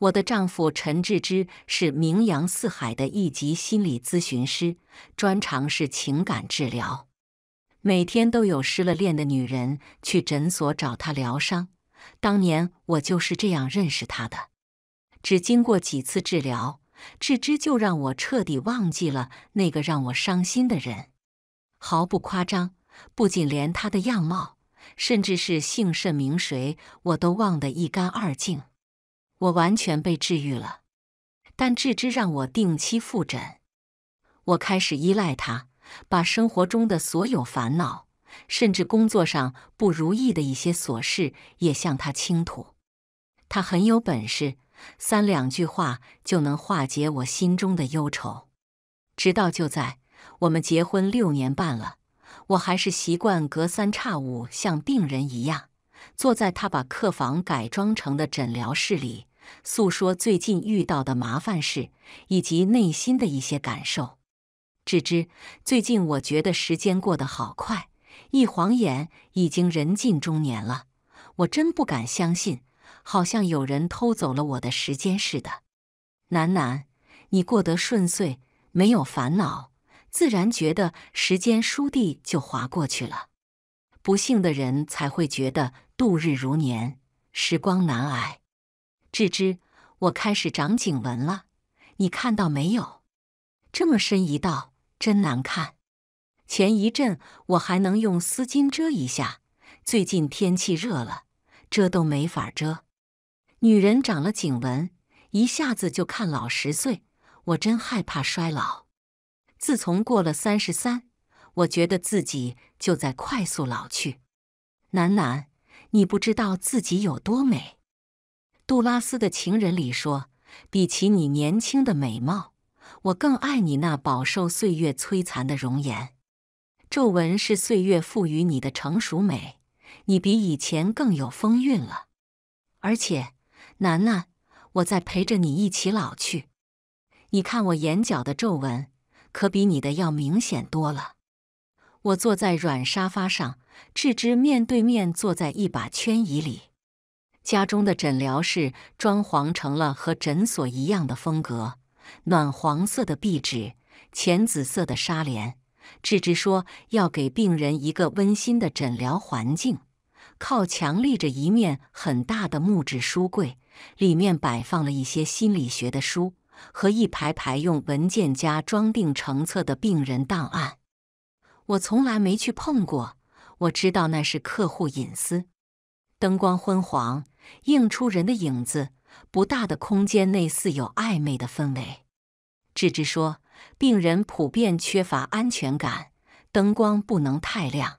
我的丈夫陈志之是名扬四海的一级心理咨询师，专长是情感治疗。每天都有失了恋的女人去诊所找他疗伤。当年我就是这样认识他的。只经过几次治疗，志之就让我彻底忘记了那个让我伤心的人。毫不夸张，不仅连他的样貌，甚至是姓甚名谁，我都忘得一干二净。我完全被治愈了，但治之让我定期复诊。我开始依赖他，把生活中的所有烦恼，甚至工作上不如意的一些琐事也向他倾吐。他很有本事，三两句话就能化解我心中的忧愁。直到就在我们结婚六年半了，我还是习惯隔三差五像病人一样，坐在他把客房改装成的诊疗室里。诉说最近遇到的麻烦事以及内心的一些感受。知最近我觉得时间过得好快，一晃眼已经人近中年了。我真不敢相信，好像有人偷走了我的时间似的。楠楠，你过得顺遂，没有烦恼，自然觉得时间倏地就划过去了。不幸的人才会觉得度日如年，时光难挨。知知，我开始长颈纹了，你看到没有？这么深一道，真难看。前一阵我还能用丝巾遮一下，最近天气热了，遮都没法遮。女人长了颈纹，一下子就看老十岁，我真害怕衰老。自从过了三十三，我觉得自己就在快速老去。楠楠，你不知道自己有多美。《杜拉斯的情人》里说：“比起你年轻的美貌，我更爱你那饱受岁月摧残的容颜。皱纹是岁月赋予你的成熟美，你比以前更有风韵了。而且，楠楠，我在陪着你一起老去。你看我眼角的皱纹，可比你的要明显多了。”我坐在软沙发上，智之面对面坐在一把圈椅里。家中的诊疗室装潢成了和诊所一样的风格，暖黄色的壁纸，浅紫色的纱帘。志志说要给病人一个温馨的诊疗环境。靠墙立着一面很大的木质书柜，里面摆放了一些心理学的书和一排排用文件夹装订成册的病人档案。我从来没去碰过，我知道那是客户隐私。灯光昏黄，映出人的影子。不大的空间内，似有暧昧的氛围。智智说：“病人普遍缺乏安全感，灯光不能太亮。”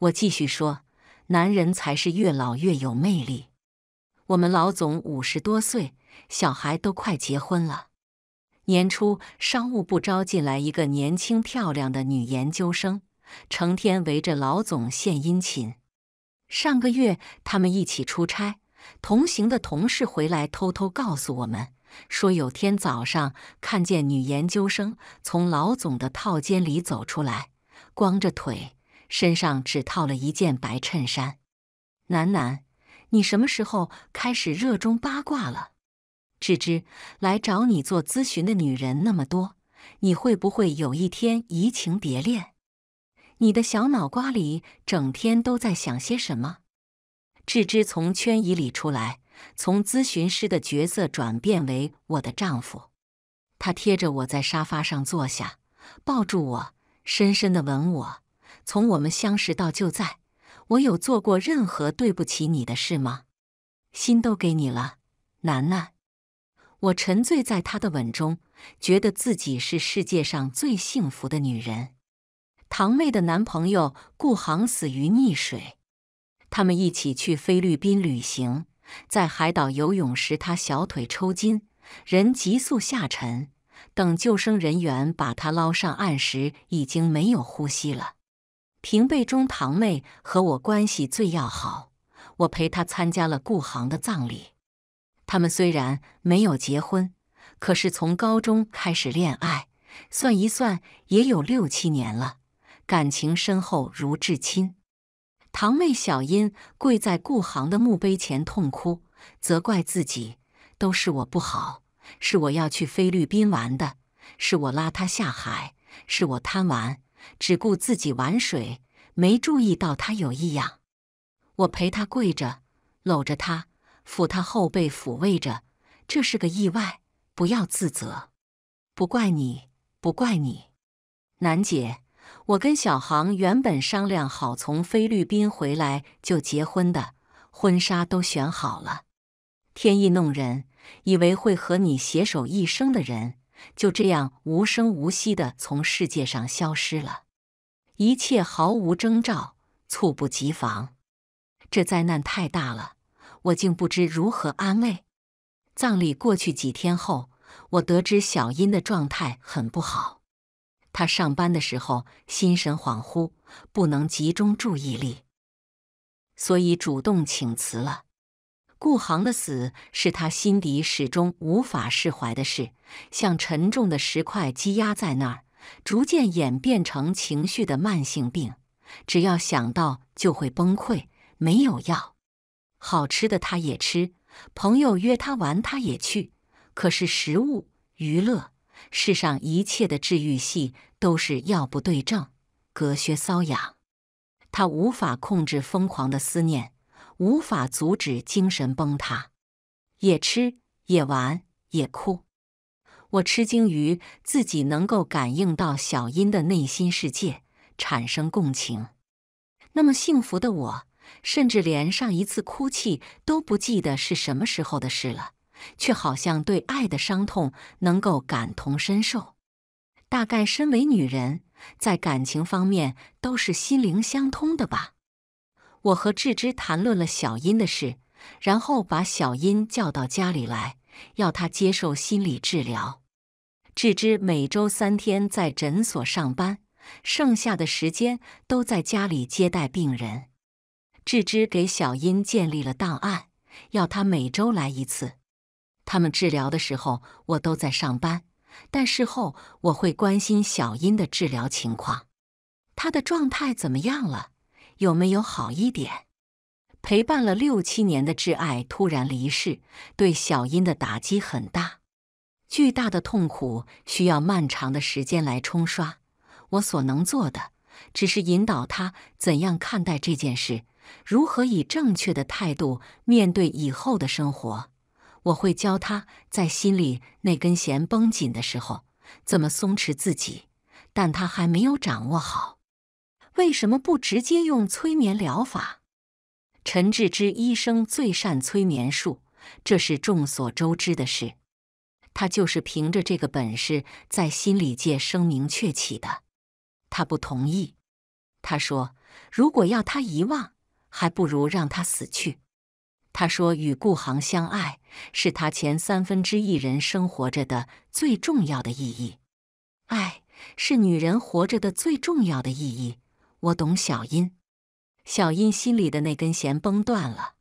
我继续说：“男人才是越老越有魅力。我们老总五十多岁，小孩都快结婚了。年初，商务部招进来一个年轻漂亮的女研究生，成天围着老总献殷勤。”上个月，他们一起出差，同行的同事回来偷偷告诉我们说，有天早上看见女研究生从老总的套间里走出来，光着腿，身上只套了一件白衬衫。楠楠，你什么时候开始热衷八卦了？芝芝，来找你做咨询的女人那么多，你会不会有一天移情别恋？你的小脑瓜里整天都在想些什么？智之从圈椅里出来，从咨询师的角色转变为我的丈夫。他贴着我在沙发上坐下，抱住我，深深的吻我。从我们相识到就在我有做过任何对不起你的事吗？心都给你了，楠楠。我沉醉在他的吻中，觉得自己是世界上最幸福的女人。堂妹的男朋友顾航死于溺水。他们一起去菲律宾旅行，在海岛游泳时，他小腿抽筋，人急速下沉。等救生人员把他捞上岸时，已经没有呼吸了。平辈中，堂妹和我关系最要好，我陪她参加了顾航的葬礼。他们虽然没有结婚，可是从高中开始恋爱，算一算也有六七年了。感情深厚如至亲，堂妹小英跪在顾航的墓碑前痛哭，责怪自己：“都是我不好，是我要去菲律宾玩的，是我拉他下海，是我贪玩，只顾自己玩水，没注意到他有异样。”我陪她跪着，搂着她，抚她后背，抚慰着：“这是个意外，不要自责，不怪你，不怪你，楠姐。”我跟小航原本商量好从菲律宾回来就结婚的，婚纱都选好了。天意弄人，以为会和你携手一生的人，就这样无声无息的从世界上消失了，一切毫无征兆，猝不及防。这灾难太大了，我竟不知如何安慰。葬礼过去几天后，我得知小英的状态很不好。他上班的时候心神恍惚，不能集中注意力，所以主动请辞了。顾航的死是他心底始终无法释怀的事，像沉重的石块积压在那儿，逐渐演变成情绪的慢性病。只要想到就会崩溃，没有药。好吃的他也吃，朋友约他玩他也去，可是食物娱乐。世上一切的治愈系都是药不对症，隔靴搔痒。他无法控制疯狂的思念，无法阻止精神崩塌，也吃也玩也哭。我吃惊于自己能够感应到小音的内心世界，产生共情。那么幸福的我，甚至连上一次哭泣都不记得是什么时候的事了。却好像对爱的伤痛能够感同身受，大概身为女人，在感情方面都是心灵相通的吧。我和智之谈论了小英的事，然后把小英叫到家里来，要她接受心理治疗。智之每周三天在诊所上班，剩下的时间都在家里接待病人。智之给小英建立了档案，要她每周来一次。他们治疗的时候，我都在上班，但事后我会关心小英的治疗情况，她的状态怎么样了？有没有好一点？陪伴了六七年的挚爱突然离世，对小英的打击很大，巨大的痛苦需要漫长的时间来冲刷。我所能做的，只是引导他怎样看待这件事，如何以正确的态度面对以后的生活。我会教他在心里那根弦绷紧的时候怎么松弛自己，但他还没有掌握好。为什么不直接用催眠疗法？陈志之医生最善催眠术，这是众所周知的事。他就是凭着这个本事在心理界声名鹊起的。他不同意。他说：“如果要他遗忘，还不如让他死去。”他说：“与顾航相爱。”是他前三分之一人生活着的最重要的意义，爱是女人活着的最重要的意义。我懂小音，小音心里的那根弦崩断了。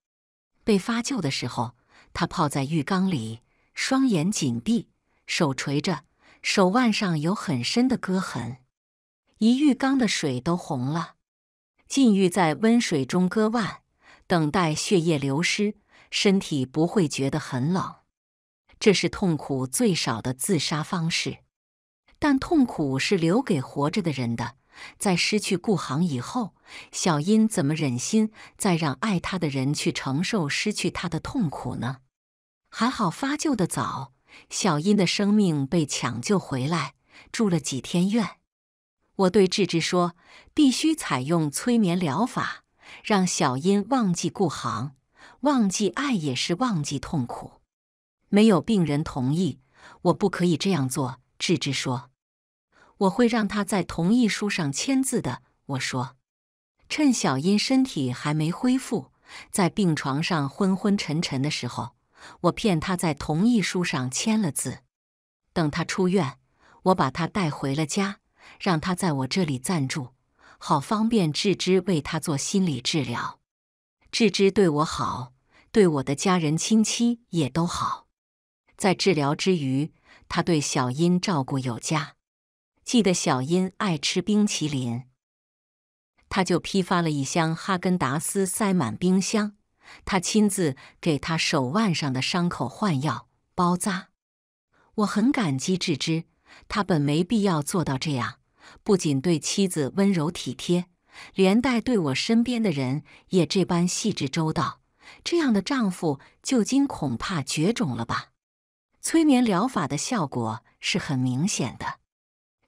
被发救的时候，她泡在浴缸里，双眼紧闭，手垂着，手腕上有很深的割痕，一浴缸的水都红了。禁欲在温水中割腕，等待血液流失。身体不会觉得很冷，这是痛苦最少的自杀方式。但痛苦是留给活着的人的。在失去顾航以后，小英怎么忍心再让爱他的人去承受失去他的痛苦呢？还好发救的早，小英的生命被抢救回来，住了几天院。我对智智说，必须采用催眠疗法，让小英忘记顾航。忘记爱也是忘记痛苦。没有病人同意，我不可以这样做。”智智说，“我会让他在同意书上签字的。”我说，“趁小英身体还没恢复，在病床上昏昏沉沉的时候，我骗他在同意书上签了字。等他出院，我把他带回了家，让他在我这里暂住，好方便智智为他做心理治疗。”智之对我好，对我的家人亲戚也都好。在治疗之余，他对小英照顾有加。记得小英爱吃冰淇淋，他就批发了一箱哈根达斯，塞满冰箱。他亲自给他手腕上的伤口换药、包扎。我很感激志之，他本没必要做到这样，不仅对妻子温柔体贴。连带对我身边的人也这般细致周到，这样的丈夫，旧金恐怕绝种了吧？催眠疗法的效果是很明显的。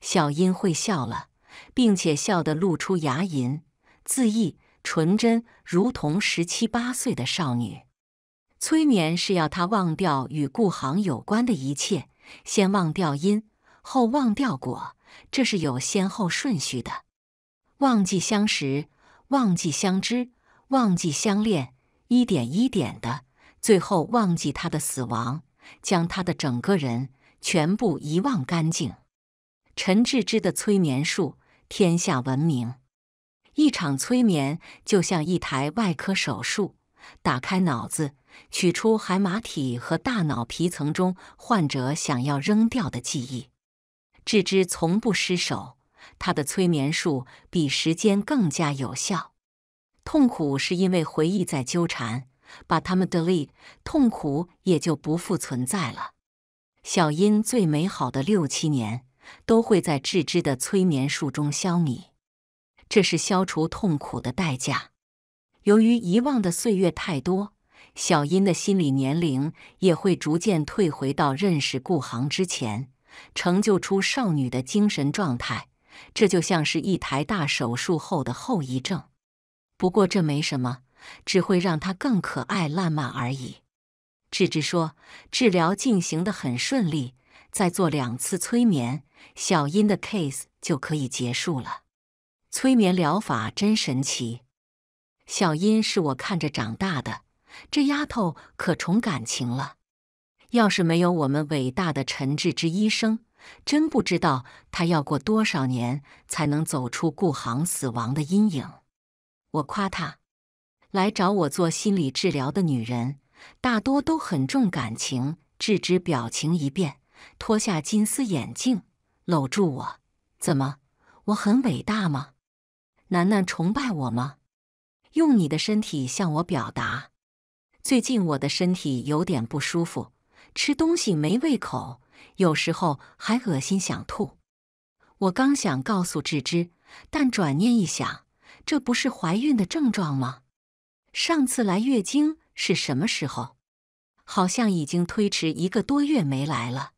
小英会笑了，并且笑得露出牙龈，恣意纯真，如同十七八岁的少女。催眠是要她忘掉与顾航有关的一切，先忘掉因，后忘掉果，这是有先后顺序的。忘记相识，忘记相知，忘记相恋，一点一点的，最后忘记他的死亡，将他的整个人全部遗忘干净。陈志之的催眠术天下闻名，一场催眠就像一台外科手术，打开脑子，取出海马体和大脑皮层中患者想要扔掉的记忆。志之从不失手。他的催眠术比时间更加有效。痛苦是因为回忆在纠缠，把它们 delete，痛苦也就不复存在了。小英最美好的六七年都会在智之的催眠术中消弭，这是消除痛苦的代价。由于遗忘的岁月太多，小英的心理年龄也会逐渐退回到认识顾航之前，成就出少女的精神状态。这就像是一台大手术后的后遗症，不过这没什么，只会让她更可爱烂漫而已。智智说，治疗进行的很顺利，再做两次催眠，小音的 case 就可以结束了。催眠疗法真神奇。小音是我看着长大的，这丫头可重感情了。要是没有我们伟大的陈志之医生。真不知道他要过多少年才能走出顾航死亡的阴影。我夸他来找我做心理治疗的女人大多都很重感情。智之表情一变，脱下金丝眼镜，搂住我：“怎么？我很伟大吗？楠楠崇拜我吗？用你的身体向我表达。最近我的身体有点不舒服，吃东西没胃口。”有时候还恶心想吐，我刚想告诉智芝，但转念一想，这不是怀孕的症状吗？上次来月经是什么时候？好像已经推迟一个多月没来了，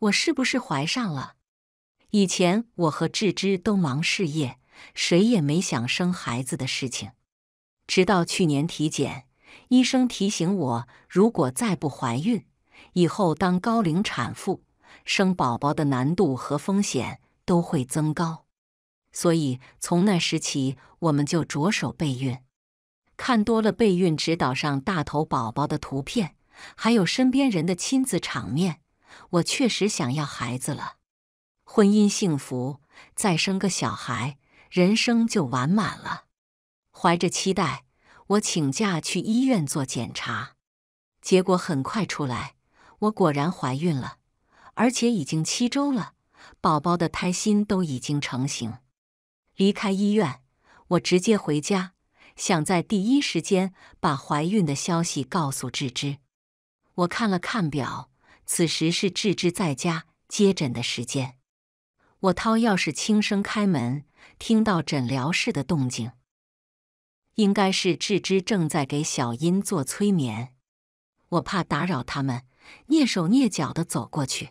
我是不是怀上了？以前我和智芝都忙事业，谁也没想生孩子的事情。直到去年体检，医生提醒我，如果再不怀孕。以后当高龄产妇生宝宝的难度和风险都会增高，所以从那时起，我们就着手备孕。看多了备孕指导上大头宝宝的图片，还有身边人的亲子场面，我确实想要孩子了。婚姻幸福，再生个小孩，人生就完满了。怀着期待，我请假去医院做检查，结果很快出来。我果然怀孕了，而且已经七周了，宝宝的胎心都已经成型。离开医院，我直接回家，想在第一时间把怀孕的消息告诉智芝。我看了看表，此时是智芝在家接诊的时间。我掏钥匙轻声开门，听到诊疗室的动静，应该是智芝正在给小英做催眠。我怕打扰他们。蹑手蹑脚地走过去，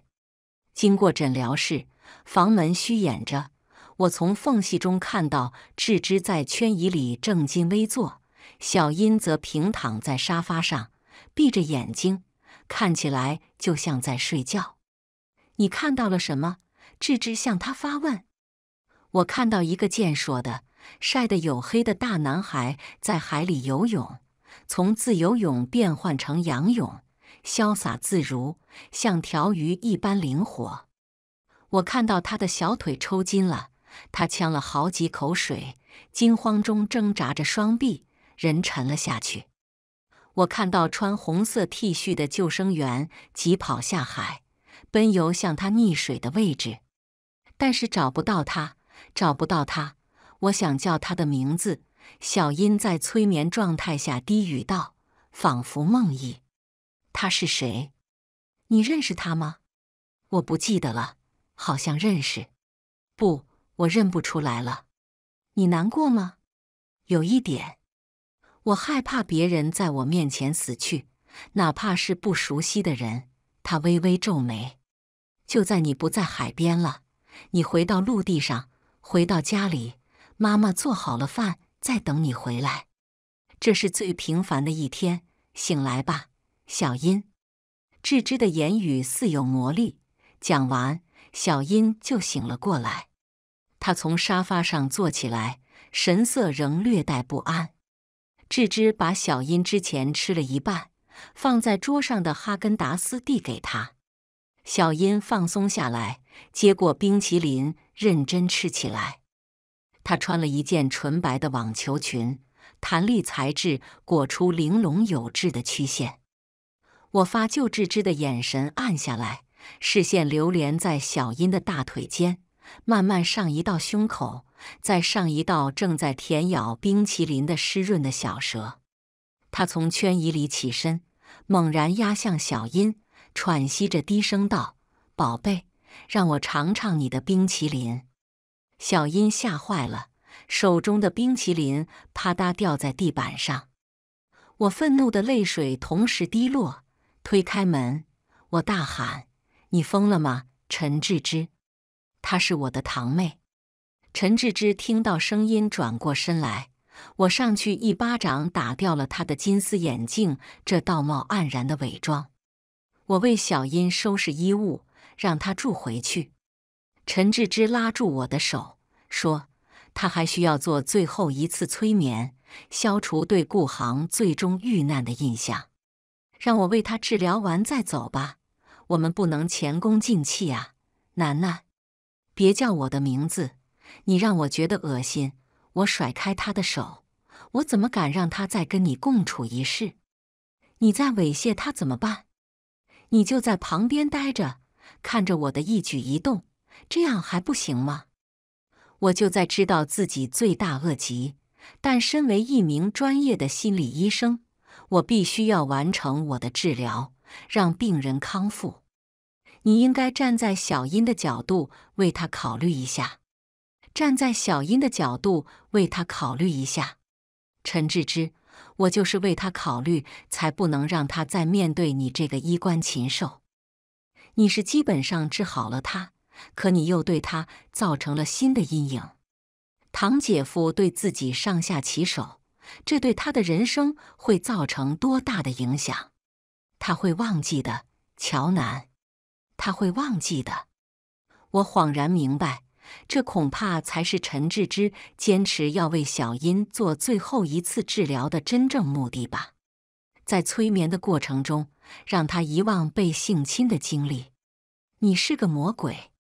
经过诊疗室，房门虚掩着。我从缝隙中看到，智之在圈椅里正襟危坐，小英则平躺在沙发上，闭着眼睛，看起来就像在睡觉。你看到了什么？智之向他发问。我看到一个健硕的、晒得黝黑的大男孩在海里游泳，从自由泳变换成仰泳。潇洒自如，像条鱼一般灵活。我看到他的小腿抽筋了，他呛了好几口水，惊慌中挣扎着双臂，人沉了下去。我看到穿红色 T 恤的救生员疾跑下海，奔游向他溺水的位置，但是找不到他，找不到他。我想叫他的名字，小音在催眠状态下低语道，仿佛梦呓。他是谁？你认识他吗？我不记得了，好像认识。不，我认不出来了。你难过吗？有一点，我害怕别人在我面前死去，哪怕是不熟悉的人。他微微皱眉。就在你不在海边了，你回到陆地上，回到家里，妈妈做好了饭，在等你回来。这是最平凡的一天。醒来吧。小音，智之的言语似有魔力。讲完，小音就醒了过来。他从沙发上坐起来，神色仍略带不安。智之把小音之前吃了一半放在桌上的哈根达斯递给他。小音放松下来，接过冰淇淋，认真吃起来。他穿了一件纯白的网球裙，弹力材质裹出玲珑有致的曲线。我发旧志之的眼神暗下来，视线流连在小英的大腿间，慢慢上移到胸口，再上移到正在舔咬冰淇淋的湿润的小舌。他从圈椅里起身，猛然压向小英，喘息着低声道：“宝贝，让我尝尝你的冰淇淋。”小英吓坏了，手中的冰淇淋啪嗒掉在地板上。我愤怒的泪水同时滴落。推开门，我大喊：“你疯了吗，陈志之？她是我的堂妹。”陈志之听到声音，转过身来。我上去一巴掌打掉了他的金丝眼镜，这道貌岸然的伪装。我为小英收拾衣物，让她住回去。陈志之拉住我的手，说：“他还需要做最后一次催眠，消除对顾航最终遇难的印象。”让我为他治疗完再走吧，我们不能前功尽弃啊，楠楠，别叫我的名字，你让我觉得恶心。我甩开他的手，我怎么敢让他再跟你共处一室？你再猥亵他怎么办？你就在旁边待着，看着我的一举一动，这样还不行吗？我就在知道自己罪大恶极，但身为一名专业的心理医生。我必须要完成我的治疗，让病人康复。你应该站在小英的角度为他考虑一下。站在小英的角度为他考虑一下，陈志之，我就是为他考虑，才不能让他再面对你这个衣冠禽兽。你是基本上治好了他，可你又对他造成了新的阴影。唐姐夫对自己上下其手。这对他的人生会造成多大的影响？他会忘记的，乔南，他会忘记的。我恍然明白，这恐怕才是陈志之坚持要为小英做最后一次治疗的真正目的吧？在催眠的过程中，让他遗忘被性侵的经历。你是个魔鬼，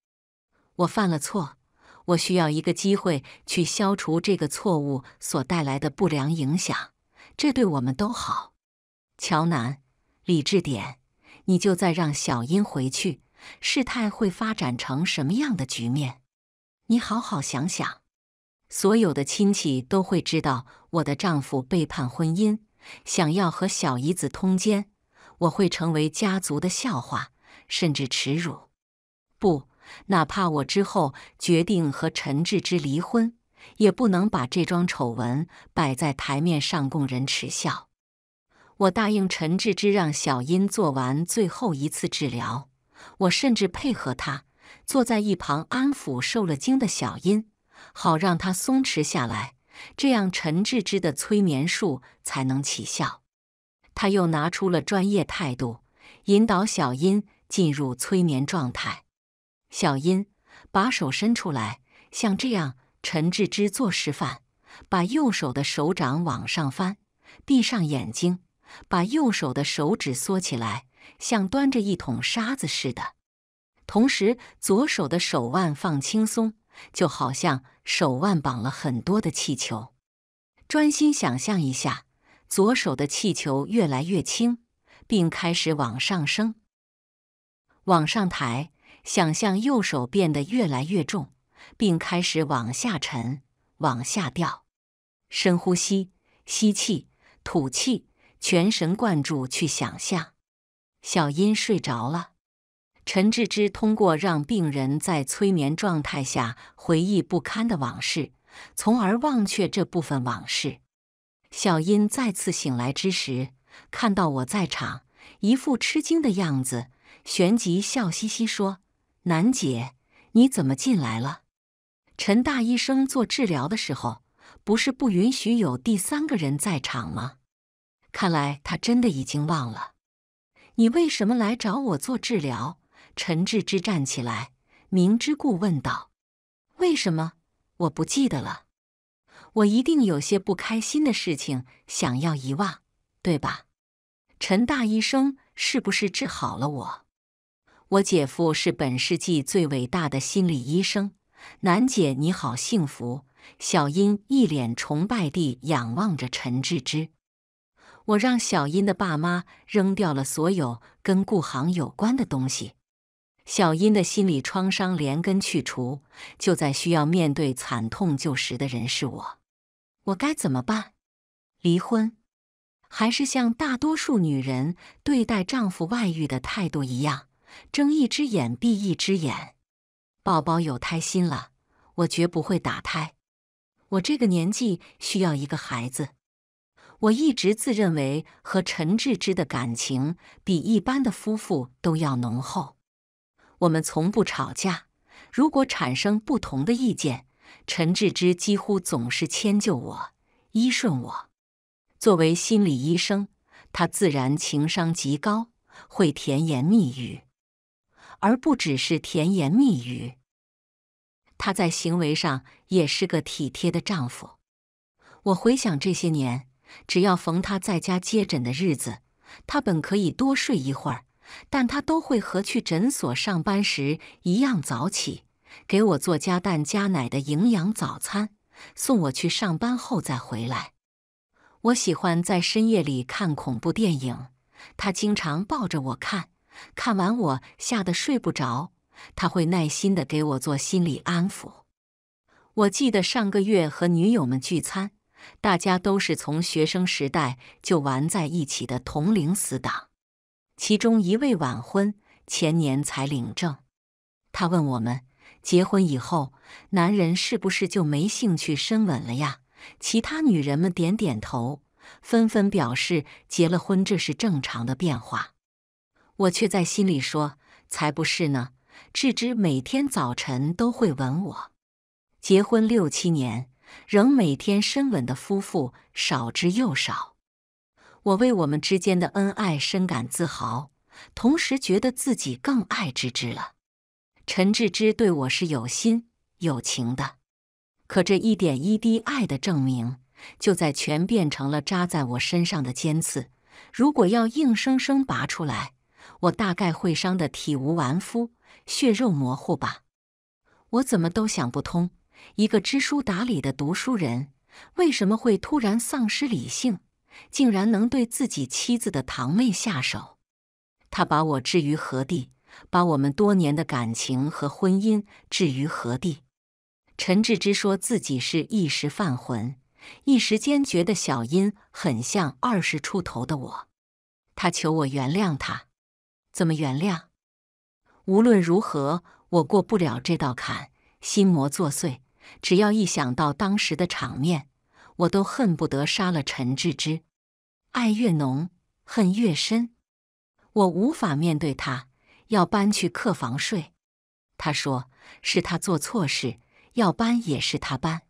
我犯了错。我需要一个机会去消除这个错误所带来的不良影响，这对我们都好。乔南，理智点，你就再让小英回去，事态会发展成什么样的局面？你好好想想。所有的亲戚都会知道我的丈夫背叛婚姻，想要和小姨子通奸，我会成为家族的笑话，甚至耻辱。不。哪怕我之后决定和陈志之离婚，也不能把这桩丑闻摆在台面上供人耻笑。我答应陈志之让小英做完最后一次治疗，我甚至配合他坐在一旁安抚受了惊的小英，好让她松弛下来，这样陈志之的催眠术才能起效。他又拿出了专业态度，引导小英进入催眠状态。小音，把手伸出来，像这样。陈志之做示范，把右手的手掌往上翻，闭上眼睛，把右手的手指缩起来，像端着一桶沙子似的。同时，左手的手腕放轻松，就好像手腕绑了很多的气球。专心想象一下，左手的气球越来越轻，并开始往上升，往上抬。想象右手变得越来越重，并开始往下沉、往下掉。深呼吸，吸气，吐气，全神贯注去想象。小音睡着了。陈志之通过让病人在催眠状态下回忆不堪的往事，从而忘却这部分往事。小音再次醒来之时，看到我在场，一副吃惊的样子，旋即笑嘻嘻说。楠姐，你怎么进来了？陈大医生做治疗的时候，不是不允许有第三个人在场吗？看来他真的已经忘了。你为什么来找我做治疗？陈志之站起来，明知故问道：“为什么？我不记得了。我一定有些不开心的事情想要遗忘，对吧？陈大医生是不是治好了我？”我姐夫是本世纪最伟大的心理医生，楠姐你好幸福。小英一脸崇拜地仰望着陈志之。我让小英的爸妈扔掉了所有跟顾航有关的东西，小英的心理创伤连根去除。就在需要面对惨痛旧时的人是我，我该怎么办？离婚，还是像大多数女人对待丈夫外遇的态度一样？睁一只眼闭一只眼，宝宝有胎心了，我绝不会打胎。我这个年纪需要一个孩子。我一直自认为和陈志之的感情比一般的夫妇都要浓厚。我们从不吵架，如果产生不同的意见，陈志之几乎总是迁就我，依顺我。作为心理医生，他自然情商极高，会甜言蜜语。而不只是甜言蜜语。他在行为上也是个体贴的丈夫。我回想这些年，只要逢他在家接诊的日子，他本可以多睡一会儿，但他都会和去诊所上班时一样早起，给我做加蛋加奶的营养早餐，送我去上班后再回来。我喜欢在深夜里看恐怖电影，他经常抱着我看。看完我吓得睡不着，他会耐心的给我做心理安抚。我记得上个月和女友们聚餐，大家都是从学生时代就玩在一起的同龄死党。其中一位晚婚，前年才领证。他问我们：“结婚以后，男人是不是就没兴趣深吻了呀？”其他女人们点点头，纷纷表示：“结了婚，这是正常的变化。”我却在心里说：“才不是呢！志之每天早晨都会吻我。结婚六七年，仍每天深吻的夫妇少之又少。我为我们之间的恩爱深感自豪，同时觉得自己更爱智之了。陈志之对我是有心有情的，可这一点一滴爱的证明，就在全变成了扎在我身上的尖刺。如果要硬生生拔出来。”我大概会伤得体无完肤，血肉模糊吧。我怎么都想不通，一个知书达理的读书人，为什么会突然丧失理性，竟然能对自己妻子的堂妹下手？他把我置于何地？把我们多年的感情和婚姻置于何地？陈志之说自己是一时犯浑，一时间觉得小英很像二十出头的我。他求我原谅他。怎么原谅？无论如何，我过不了这道坎，心魔作祟。只要一想到当时的场面，我都恨不得杀了陈志之。爱越浓，恨越深。我无法面对他，要搬去客房睡。他说是他做错事，要搬也是他搬。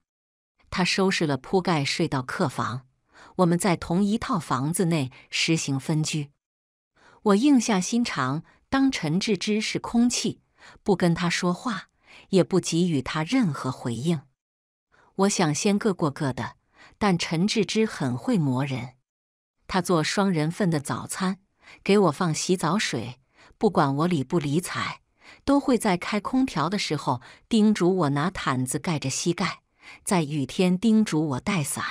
他收拾了铺盖睡到客房。我们在同一套房子内实行分居。我硬下心肠，当陈志之是空气，不跟他说话，也不给予他任何回应。我想先各过各的，但陈志之很会磨人。他做双人份的早餐，给我放洗澡水，不管我理不理睬，都会在开空调的时候叮嘱我拿毯子盖着膝盖，在雨天叮嘱我带伞。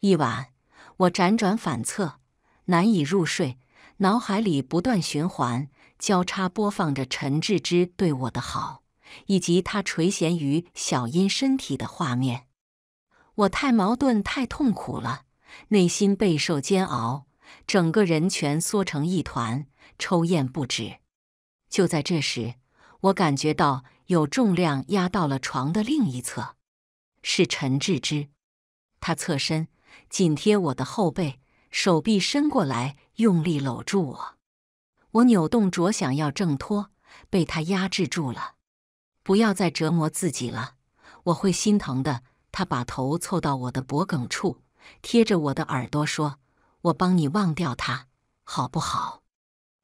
一晚，我辗转反侧，难以入睡。脑海里不断循环、交叉播放着陈志之对我的好，以及他垂涎于小英身体的画面。我太矛盾、太痛苦了，内心备受煎熬，整个人蜷缩成一团，抽咽不止。就在这时，我感觉到有重量压到了床的另一侧，是陈志之。他侧身紧贴我的后背。手臂伸过来，用力搂住我。我扭动着想要挣脱，被他压制住了。不要再折磨自己了，我会心疼的。他把头凑到我的脖梗处，贴着我的耳朵说：“我帮你忘掉他，好不好，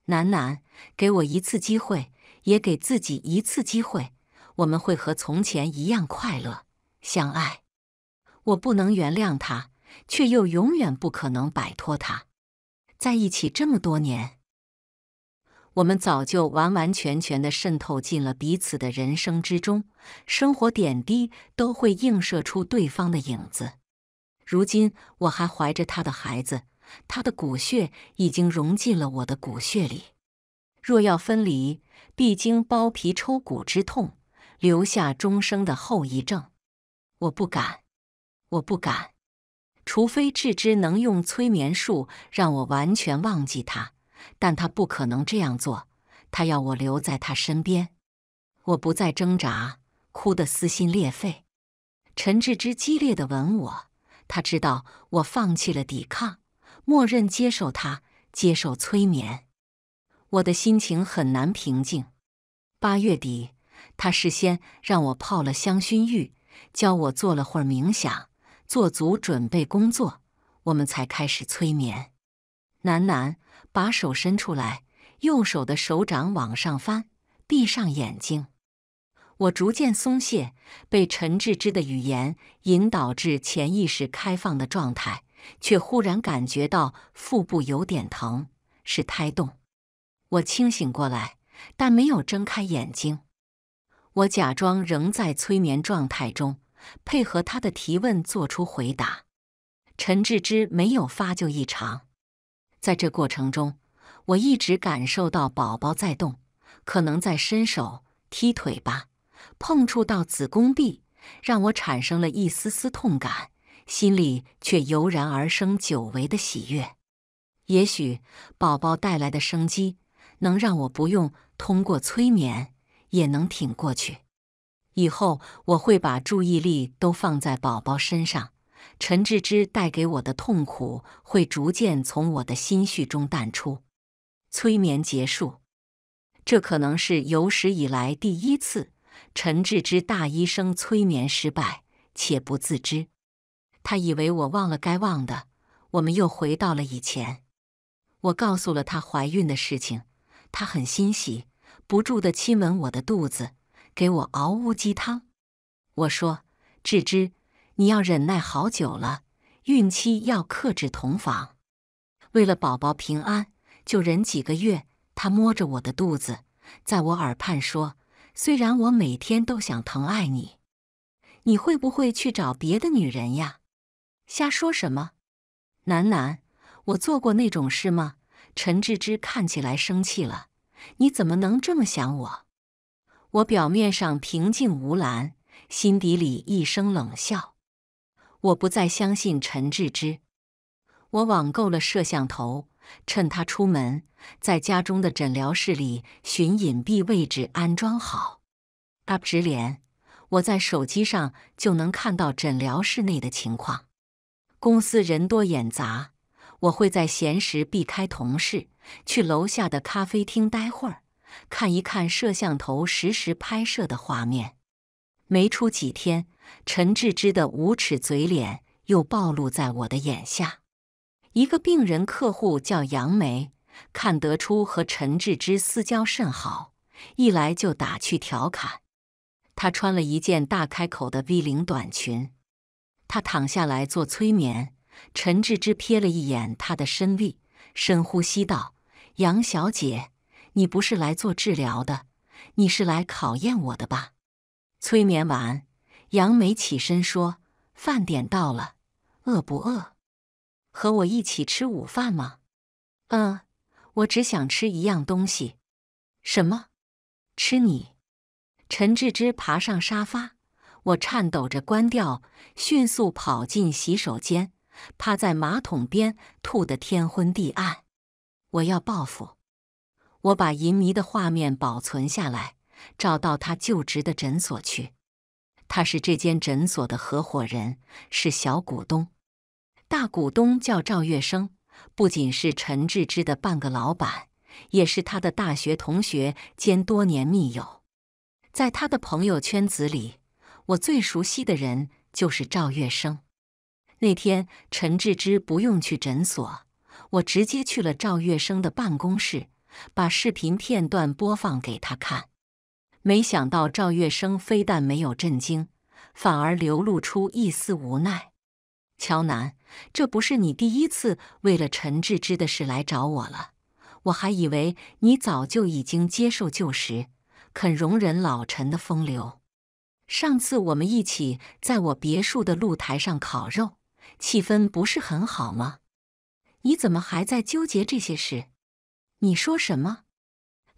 楠楠？给我一次机会，也给自己一次机会。我们会和从前一样快乐，相爱。我不能原谅他。”却又永远不可能摆脱他。在一起这么多年，我们早就完完全全的渗透进了彼此的人生之中，生活点滴都会映射出对方的影子。如今我还怀着他的孩子，他的骨血已经融进了我的骨血里。若要分离，必经剥皮抽骨之痛，留下终生的后遗症。我不敢，我不敢。除非智之能用催眠术让我完全忘记他，但他不可能这样做。他要我留在他身边，我不再挣扎，哭得撕心裂肺。陈志之激烈的吻我，他知道我放弃了抵抗，默认接受他，接受催眠。我的心情很难平静。八月底，他事先让我泡了香薰浴，教我做了会儿冥想。做足准备工作，我们才开始催眠。楠楠，把手伸出来，右手的手掌往上翻，闭上眼睛。我逐渐松懈，被陈志之的语言引导至潜意识开放的状态，却忽然感觉到腹部有点疼，是胎动。我清醒过来，但没有睁开眼睛。我假装仍在催眠状态中。配合他的提问做出回答，陈志之没有发就异常。在这过程中，我一直感受到宝宝在动，可能在伸手踢腿吧，碰触到子宫壁，让我产生了一丝丝痛感，心里却油然而生久违的喜悦。也许宝宝带来的生机，能让我不用通过催眠也能挺过去。以后我会把注意力都放在宝宝身上，陈志之带给我的痛苦会逐渐从我的心绪中淡出。催眠结束，这可能是有史以来第一次，陈志之大医生催眠失败且不自知，他以为我忘了该忘的，我们又回到了以前。我告诉了他怀孕的事情，他很欣喜，不住地亲吻我的肚子。给我熬乌鸡汤。我说：“志之，你要忍耐好久了，孕期要克制同房，为了宝宝平安，就忍几个月。”他摸着我的肚子，在我耳畔说：“虽然我每天都想疼爱你，你会不会去找别的女人呀？瞎说什么，楠楠，我做过那种事吗？”陈志之看起来生气了，你怎么能这么想我？我表面上平静无澜，心底里一声冷笑。我不再相信陈志之。我网购了摄像头，趁他出门，在家中的诊疗室里寻隐蔽位置安装好。他直连，我在手机上就能看到诊疗室内的情况。公司人多眼杂，我会在闲时避开同事，去楼下的咖啡厅待会儿。看一看摄像头实时拍摄的画面，没出几天，陈志之的无耻嘴脸又暴露在我的眼下。一个病人客户叫杨梅，看得出和陈志之私交甚好，一来就打趣调侃。她穿了一件大开口的 V 领短裙。她躺下来做催眠，陈志之瞥了一眼她的身位，深呼吸道：“杨小姐。”你不是来做治疗的，你是来考验我的吧？催眠完，杨梅起身说：“饭点到了，饿不饿？和我一起吃午饭吗？”“嗯，我只想吃一样东西。”“什么？吃你？”陈志之爬上沙发，我颤抖着关掉，迅速跑进洗手间，趴在马桶边，吐得天昏地暗。我要报复。我把淫迷的画面保存下来，找到他就职的诊所去。他是这间诊所的合伙人，是小股东。大股东叫赵月生，不仅是陈志之的半个老板，也是他的大学同学兼多年密友。在他的朋友圈子里，我最熟悉的人就是赵月生。那天陈志之不用去诊所，我直接去了赵月生的办公室。把视频片段播放给他看，没想到赵月生非但没有震惊，反而流露出一丝无奈。乔南，这不是你第一次为了陈志之的事来找我了。我还以为你早就已经接受旧时，肯容忍老陈的风流。上次我们一起在我别墅的露台上烤肉，气氛不是很好吗？你怎么还在纠结这些事？你说什么？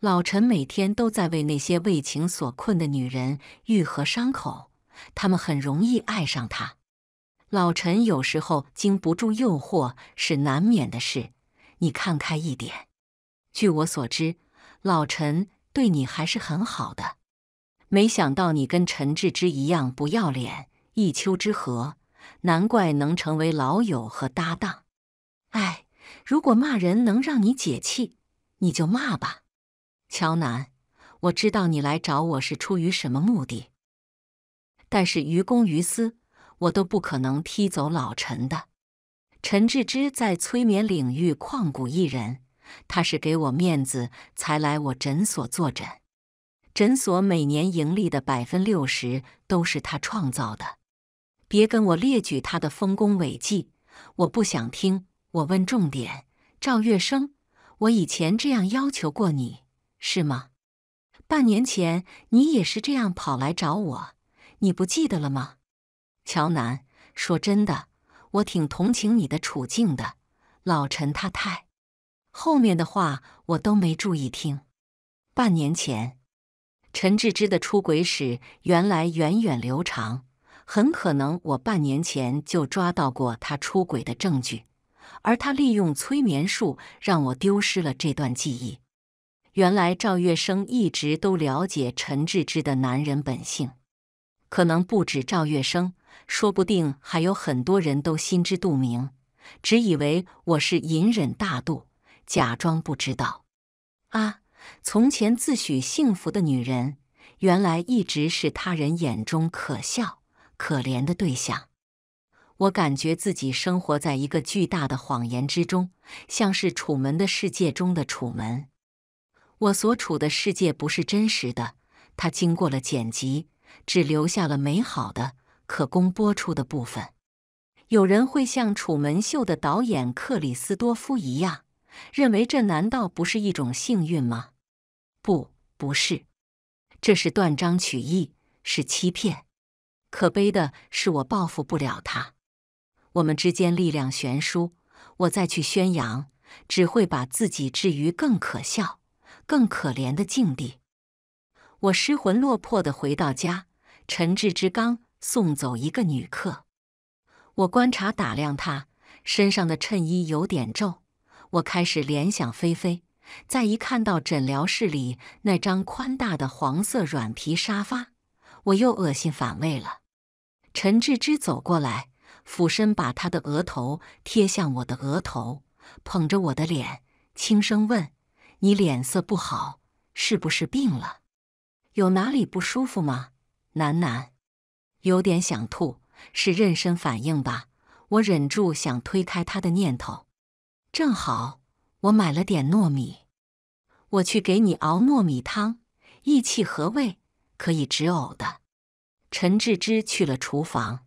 老陈每天都在为那些为情所困的女人愈合伤口，他们很容易爱上他。老陈有时候经不住诱惑是难免的事，你看开一点。据我所知，老陈对你还是很好的。没想到你跟陈志之一样不要脸，一丘之貉，难怪能成为老友和搭档。哎，如果骂人能让你解气。你就骂吧，乔南。我知道你来找我是出于什么目的，但是于公于私，我都不可能踢走老陈的。陈志之在催眠领域旷古一人，他是给我面子才来我诊所坐诊，诊所每年盈利的百分六十都是他创造的。别跟我列举他的丰功伟绩，我不想听。我问重点，赵月生。我以前这样要求过你，是吗？半年前你也是这样跑来找我，你不记得了吗？乔南，说真的，我挺同情你的处境的。老陈他太……后面的话我都没注意听。半年前，陈志之的出轨史原来源远流长，很可能我半年前就抓到过他出轨的证据。而他利用催眠术让我丢失了这段记忆。原来赵月生一直都了解陈志之的男人本性，可能不止赵月生，说不定还有很多人都心知肚明，只以为我是隐忍大度，假装不知道啊！从前自诩幸福的女人，原来一直是他人眼中可笑可怜的对象。我感觉自己生活在一个巨大的谎言之中，像是《楚门的世界》中的楚门。我所处的世界不是真实的，它经过了剪辑，只留下了美好的、可供播出的部分。有人会像《楚门秀》的导演克里斯多夫一样，认为这难道不是一种幸运吗？不，不是，这是断章取义，是欺骗。可悲的是，我报复不了他。我们之间力量悬殊，我再去宣扬，只会把自己置于更可笑、更可怜的境地。我失魂落魄地回到家，陈志之刚送走一个女客，我观察打量她身上的衬衣有点皱，我开始联想菲菲。再一看到诊疗室里那张宽大的黄色软皮沙发，我又恶心反胃了。陈志之走过来。俯身把他的额头贴向我的额头，捧着我的脸，轻声问：“你脸色不好，是不是病了？有哪里不舒服吗？”楠楠有点想吐，是妊娠反应吧？我忍住想推开他的念头。正好我买了点糯米，我去给你熬糯米汤，益气和胃，可以止呕的。陈志之去了厨房。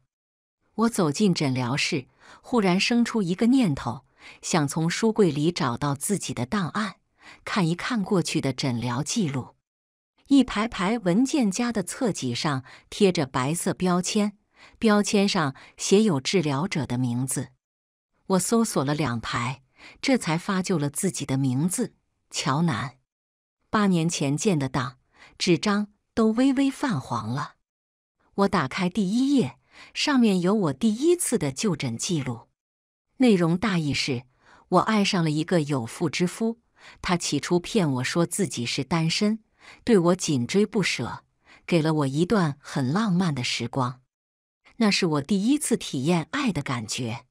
我走进诊疗室，忽然生出一个念头，想从书柜里找到自己的档案，看一看过去的诊疗记录。一排排文件夹的侧脊上贴着白色标签，标签上写有治疗者的名字。我搜索了两排，这才发就了自己的名字——乔南。八年前建的档，纸张都微微泛黄了。我打开第一页。上面有我第一次的就诊记录，内容大意是：我爱上了一个有妇之夫，他起初骗我说自己是单身，对我紧追不舍，给了我一段很浪漫的时光。那是我第一次体验爱的感觉。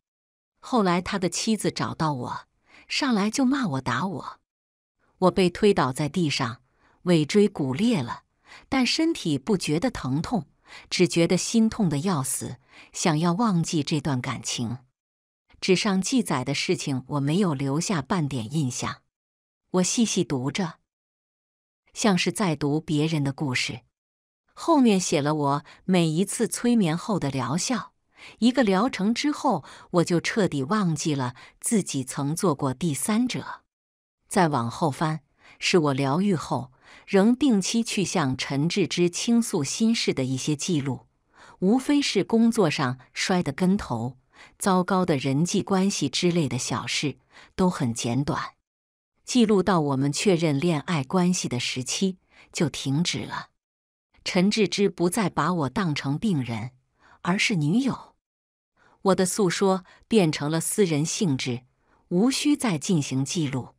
后来他的妻子找到我，上来就骂我打我，我被推倒在地上，尾椎骨裂了，但身体不觉得疼痛。只觉得心痛的要死，想要忘记这段感情。纸上记载的事情我没有留下半点印象。我细细读着，像是在读别人的故事。后面写了我每一次催眠后的疗效，一个疗程之后，我就彻底忘记了自己曾做过第三者。再往后翻，是我疗愈后。仍定期去向陈志之倾诉心事的一些记录，无非是工作上摔的跟头、糟糕的人际关系之类的小事，都很简短。记录到我们确认恋爱关系的时期就停止了。陈志之不再把我当成病人，而是女友。我的诉说变成了私人性质，无需再进行记录。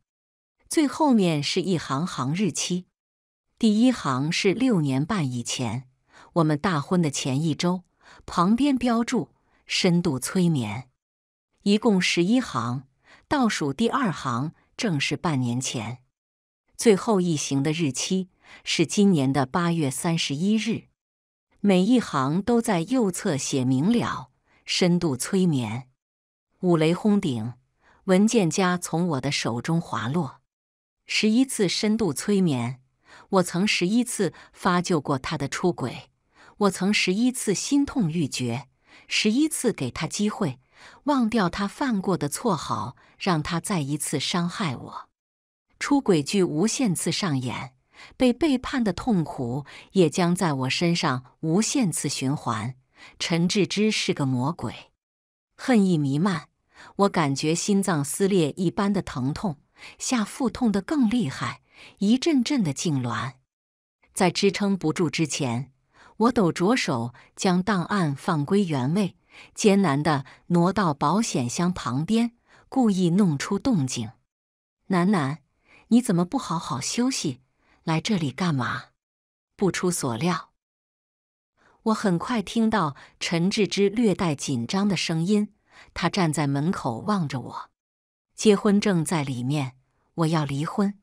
最后面是一行行日期。第一行是六年半以前，我们大婚的前一周，旁边标注深度催眠，一共十一行，倒数第二行正是半年前，最后一行的日期是今年的八月三十一日，每一行都在右侧写明了深度催眠。五雷轰顶，文件夹从我的手中滑落，十一次深度催眠。我曾十一次发救过他的出轨，我曾十一次心痛欲绝，十一次给他机会，忘掉他犯过的错，好让他再一次伤害我。出轨剧无限次上演，被背叛的痛苦也将在我身上无限次循环。陈志之是个魔鬼，恨意弥漫，我感觉心脏撕裂一般的疼痛，下腹痛得更厉害。一阵阵的痉挛，在支撑不住之前，我抖着手将档案放归原位，艰难地挪到保险箱旁边，故意弄出动静。楠楠，你怎么不好好休息？来这里干嘛？不出所料，我很快听到陈志之略带紧张的声音。他站在门口望着我，结婚证在里面，我要离婚。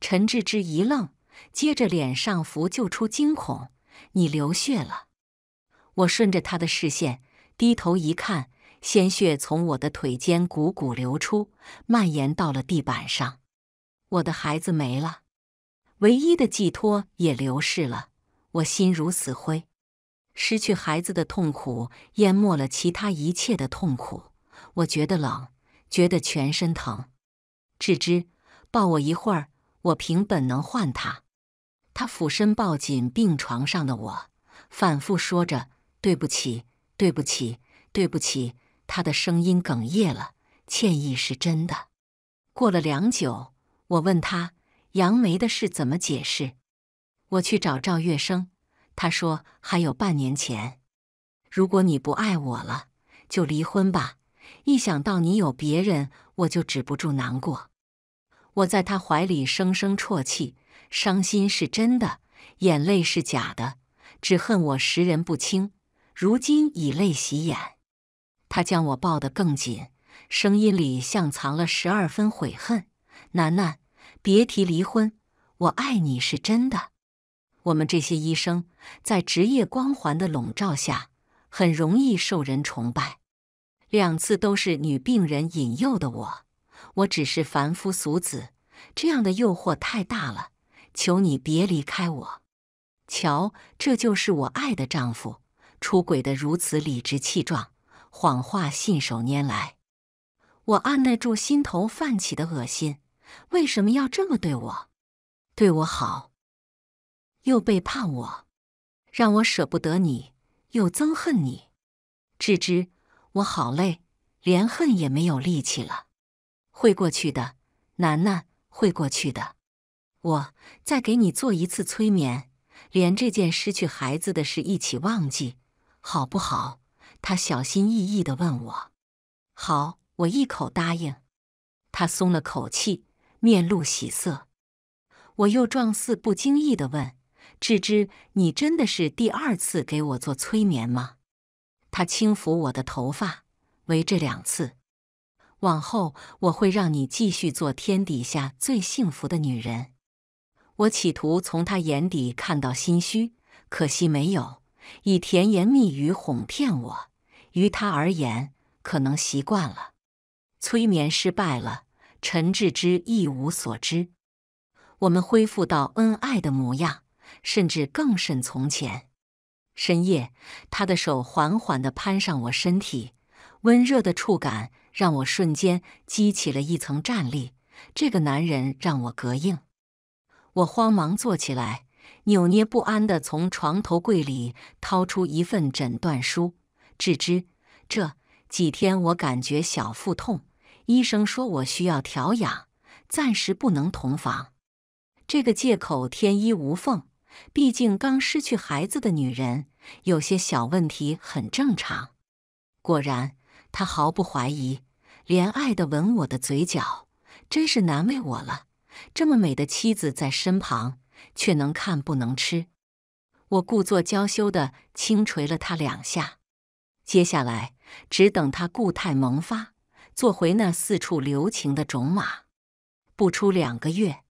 陈志之一愣，接着脸上浮就出惊恐：“你流血了！”我顺着他的视线低头一看，鲜血从我的腿间汩汩流出，蔓延到了地板上。我的孩子没了，唯一的寄托也流逝了。我心如死灰，失去孩子的痛苦淹没了其他一切的痛苦。我觉得冷，觉得全身疼。志之，抱我一会儿。我凭本能唤他，他俯身抱紧病床上的我，反复说着：“对不起，对不起，对不起。”他的声音哽咽了，歉意是真的。过了良久，我问他杨梅的事怎么解释？我去找赵月生，他说还有半年前，如果你不爱我了，就离婚吧。一想到你有别人，我就止不住难过。我在他怀里声声啜泣，伤心是真的，眼泪是假的。只恨我识人不清，如今以泪洗眼。他将我抱得更紧，声音里像藏了十二分悔恨。楠楠，别提离婚，我爱你是真的。我们这些医生，在职业光环的笼罩下，很容易受人崇拜。两次都是女病人引诱的我。我只是凡夫俗子，这样的诱惑太大了，求你别离开我。瞧，这就是我爱的丈夫，出轨的如此理直气壮，谎话信手拈来。我按捺住心头泛起的恶心，为什么要这么对我？对我好，又背叛我，让我舍不得你，又憎恨你。至知，我好累，连恨也没有力气了。会过去的，楠楠会过去的。我再给你做一次催眠，连这件失去孩子的事一起忘记，好不好？他小心翼翼的问我。好，我一口答应。他松了口气，面露喜色。我又状似不经意的问：“志芝，你真的是第二次给我做催眠吗？”他轻抚我的头发，为这两次。往后我会让你继续做天底下最幸福的女人。我企图从他眼底看到心虚，可惜没有。以甜言蜜语哄骗我，于他而言可能习惯了。催眠失败了，陈志之一无所知。我们恢复到恩爱的模样，甚至更甚从前。深夜，他的手缓缓地攀上我身体，温热的触感。让我瞬间激起了一层战栗。这个男人让我膈应。我慌忙坐起来，扭捏不安地从床头柜里掏出一份诊断书，致知。这几天我感觉小腹痛，医生说我需要调养，暂时不能同房。这个借口天衣无缝。毕竟刚失去孩子的女人，有些小问题很正常。果然，他毫不怀疑。怜爱的吻我的嘴角，真是难为我了。这么美的妻子在身旁，却能看不能吃。我故作娇羞的轻捶了他两下。接下来，只等他固态萌发，做回那四处留情的种马。不出两个月，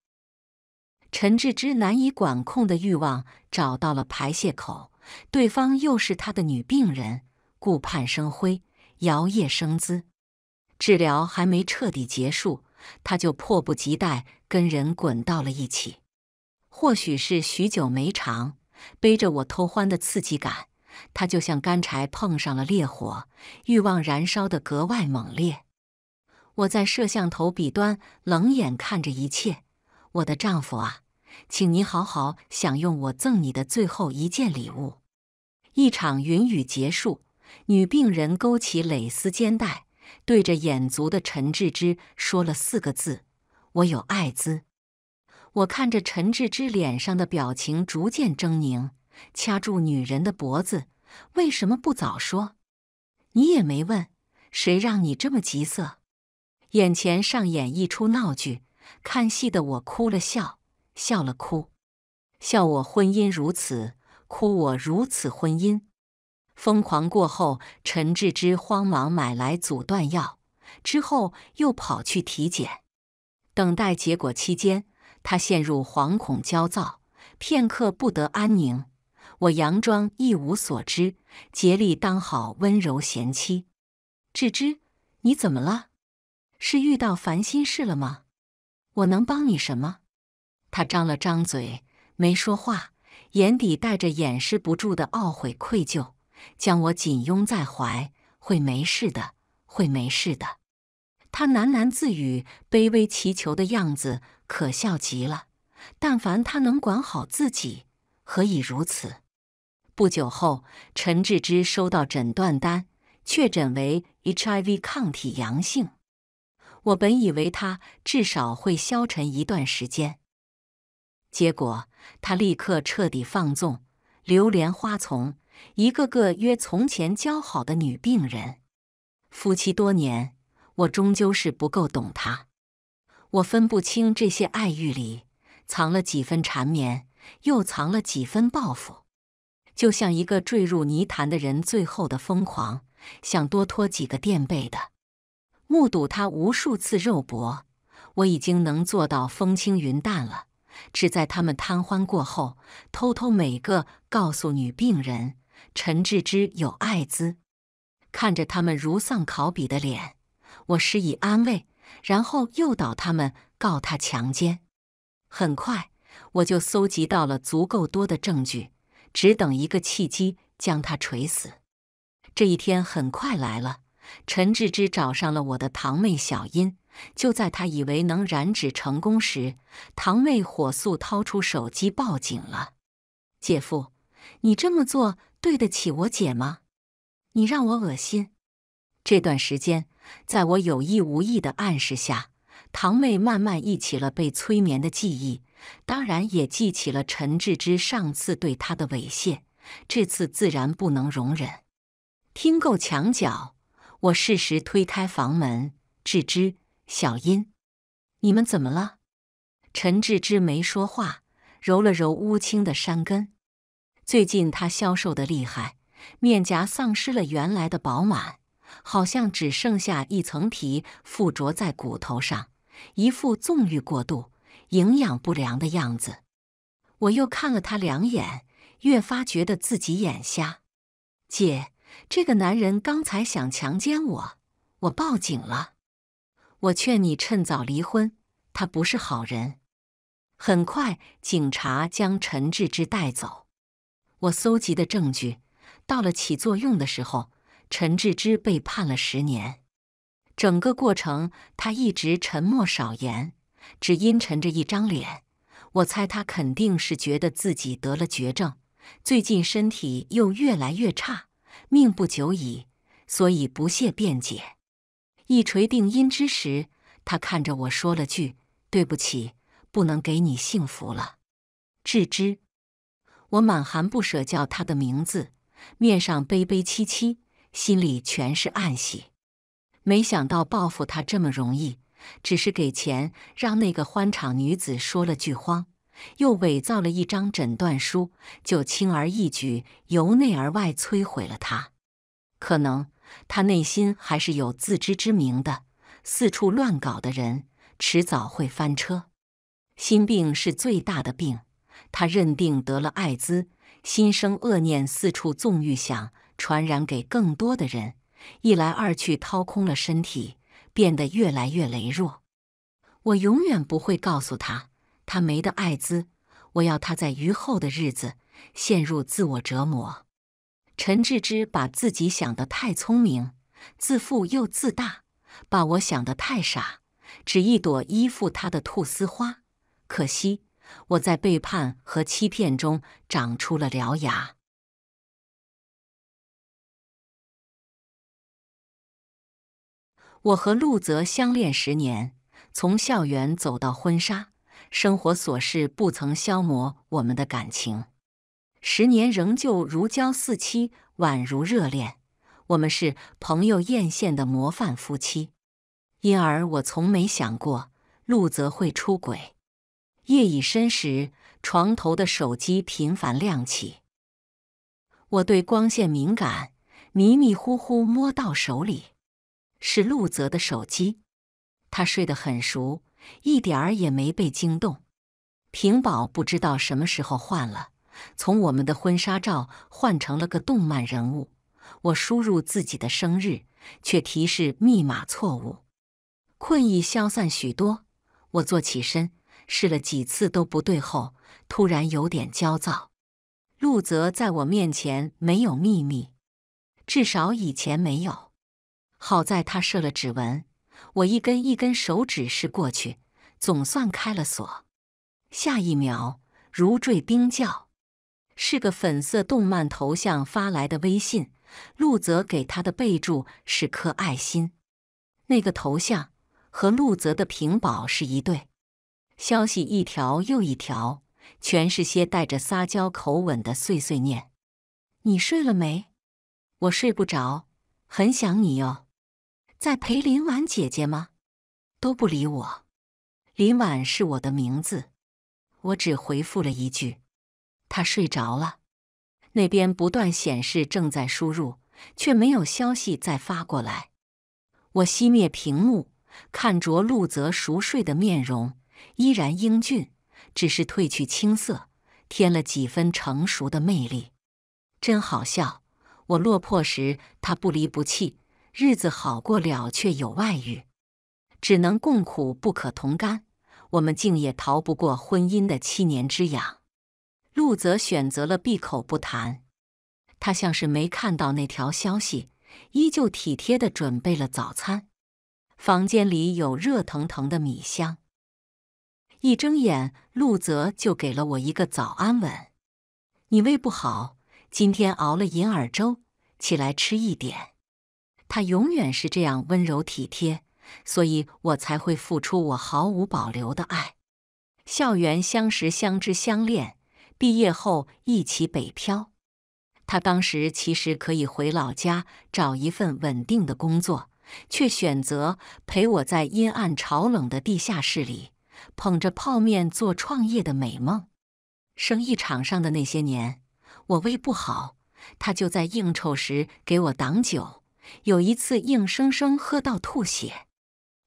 陈志之难以管控的欲望找到了排泄口，对方又是他的女病人，顾盼生辉，摇曳生姿。治疗还没彻底结束，他就迫不及待跟人滚到了一起。或许是许久没尝背着我偷欢的刺激感，他就像干柴碰上了烈火，欲望燃烧的格外猛烈。我在摄像头笔端冷眼看着一切，我的丈夫啊，请你好好享用我赠你的最后一件礼物。一场云雨结束，女病人勾起蕾丝肩带。对着眼足的陈志之说了四个字：“我有艾滋。”我看着陈志之脸上的表情逐渐狰狞，掐住女人的脖子：“为什么不早说？你也没问，谁让你这么急色？”眼前上演一出闹剧，看戏的我哭了，笑笑了，哭笑我婚姻如此，哭我如此婚姻。疯狂过后，陈志之慌忙买来阻断药，之后又跑去体检。等待结果期间，他陷入惶恐焦躁，片刻不得安宁。我佯装一无所知，竭力当好温柔贤妻。志之，你怎么了？是遇到烦心事了吗？我能帮你什么？他张了张嘴，没说话，眼底带着掩饰不住的懊悔愧疚。将我紧拥在怀，会没事的，会没事的。他喃喃自语，卑微祈求的样子可笑极了。但凡他能管好自己，何以如此？不久后，陈志之收到诊断单，确诊为 HIV 抗体阳性。我本以为他至少会消沉一段时间，结果他立刻彻底放纵，流连花丛。一个个约从前交好的女病人，夫妻多年，我终究是不够懂他。我分不清这些爱欲里藏了几分缠绵，又藏了几分报复。就像一个坠入泥潭的人，最后的疯狂，想多拖几个垫背的。目睹他无数次肉搏，我已经能做到风轻云淡了。只在他们贪欢过后，偷偷每个告诉女病人。陈志之有艾滋，看着他们如丧考妣的脸，我施以安慰，然后诱导他们告他强奸。很快，我就搜集到了足够多的证据，只等一个契机将他锤死。这一天很快来了，陈志之找上了我的堂妹小英。就在他以为能染指成功时，堂妹火速掏出手机报警了，姐夫。你这么做对得起我姐吗？你让我恶心。这段时间，在我有意无意的暗示下，堂妹慢慢忆起了被催眠的记忆，当然也记起了陈志之上次对她的猥亵。这次自然不能容忍。听够墙角，我适时推开房门。志之，小音，你们怎么了？陈志之没说话，揉了揉乌青的山根。最近他消瘦的厉害，面颊丧失了原来的饱满，好像只剩下一层皮附着在骨头上，一副纵欲过度、营养不良的样子。我又看了他两眼，越发觉得自己眼瞎。姐，这个男人刚才想强奸我，我报警了。我劝你趁早离婚，他不是好人。很快，警察将陈志之带走。我搜集的证据到了起作用的时候，陈志之被判了十年。整个过程他一直沉默少言，只阴沉着一张脸。我猜他肯定是觉得自己得了绝症，最近身体又越来越差，命不久矣，所以不屑辩解。一锤定音之时，他看着我说了句：“对不起，不能给你幸福了。”志之。我满含不舍叫他的名字，面上悲悲戚戚，心里全是暗喜。没想到报复他这么容易，只是给钱让那个欢场女子说了句谎，又伪造了一张诊断书，就轻而易举由内而外摧毁了他。可能他内心还是有自知之明的，四处乱搞的人迟早会翻车。心病是最大的病。他认定得了艾滋，心生恶念，四处纵欲，想传染给更多的人。一来二去，掏空了身体，变得越来越羸弱。我永远不会告诉他，他没得艾滋。我要他在余后的日子陷入自我折磨。陈志之把自己想得太聪明，自负又自大，把我想得太傻，只一朵依附他的菟丝花。可惜。我在背叛和欺骗中长出了獠牙。我和陆泽相恋十年，从校园走到婚纱，生活琐事不曾消磨我们的感情。十年仍旧如胶似漆，宛如热恋。我们是朋友艳羡的模范夫妻，因而我从没想过陆泽会出轨。夜已深时，床头的手机频繁亮起。我对光线敏感，迷迷糊糊摸到手里，是陆泽的手机。他睡得很熟，一点儿也没被惊动。屏保不知道什么时候换了，从我们的婚纱照换成了个动漫人物。我输入自己的生日，却提示密码错误。困意消散许多，我坐起身。试了几次都不对后，突然有点焦躁。陆泽在我面前没有秘密，至少以前没有。好在他设了指纹，我一根一根手指试过去，总算开了锁。下一秒，如坠冰窖，是个粉色动漫头像发来的微信。陆泽给他的备注是颗爱心，那个头像和陆泽的屏保是一对。消息一条又一条，全是些带着撒娇口吻的碎碎念。你睡了没？我睡不着，很想你哟。在陪林婉姐姐吗？都不理我。林婉是我的名字。我只回复了一句：“她睡着了。”那边不断显示正在输入，却没有消息再发过来。我熄灭屏幕，看着陆泽熟睡的面容。依然英俊，只是褪去青涩，添了几分成熟的魅力。真好笑！我落魄时他不离不弃，日子好过了却有外遇，只能共苦不可同甘。我们竟也逃不过婚姻的七年之痒。陆泽选择了闭口不谈，他像是没看到那条消息，依旧体贴的准备了早餐。房间里有热腾腾的米香。一睁眼，陆泽就给了我一个早安吻。你胃不好，今天熬了银耳粥，起来吃一点。他永远是这样温柔体贴，所以我才会付出我毫无保留的爱。校园相识相知相恋，毕业后一起北漂。他当时其实可以回老家找一份稳定的工作，却选择陪我在阴暗潮冷的地下室里。捧着泡面做创业的美梦，生意场上的那些年，我胃不好，他就在应酬时给我挡酒。有一次硬生生喝到吐血。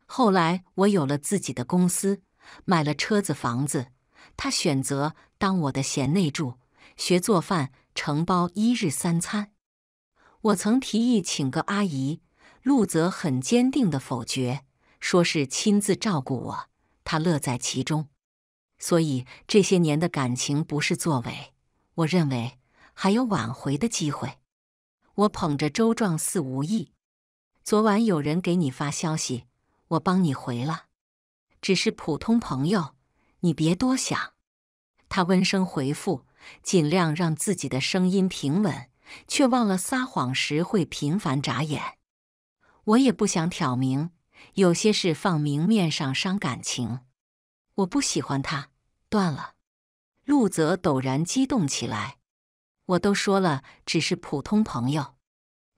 后来我有了自己的公司，买了车子房子，他选择当我的贤内助，学做饭，承包一日三餐。我曾提议请个阿姨，陆泽很坚定地否决，说是亲自照顾我。他乐在其中，所以这些年的感情不是作为，我认为还有挽回的机会。我捧着周壮似无意，昨晚有人给你发消息，我帮你回了，只是普通朋友，你别多想。他温声回复，尽量让自己的声音平稳，却忘了撒谎时会频繁眨眼。我也不想挑明。有些事放明面上伤感情，我不喜欢他，断了。陆泽陡然激动起来，我都说了，只是普通朋友。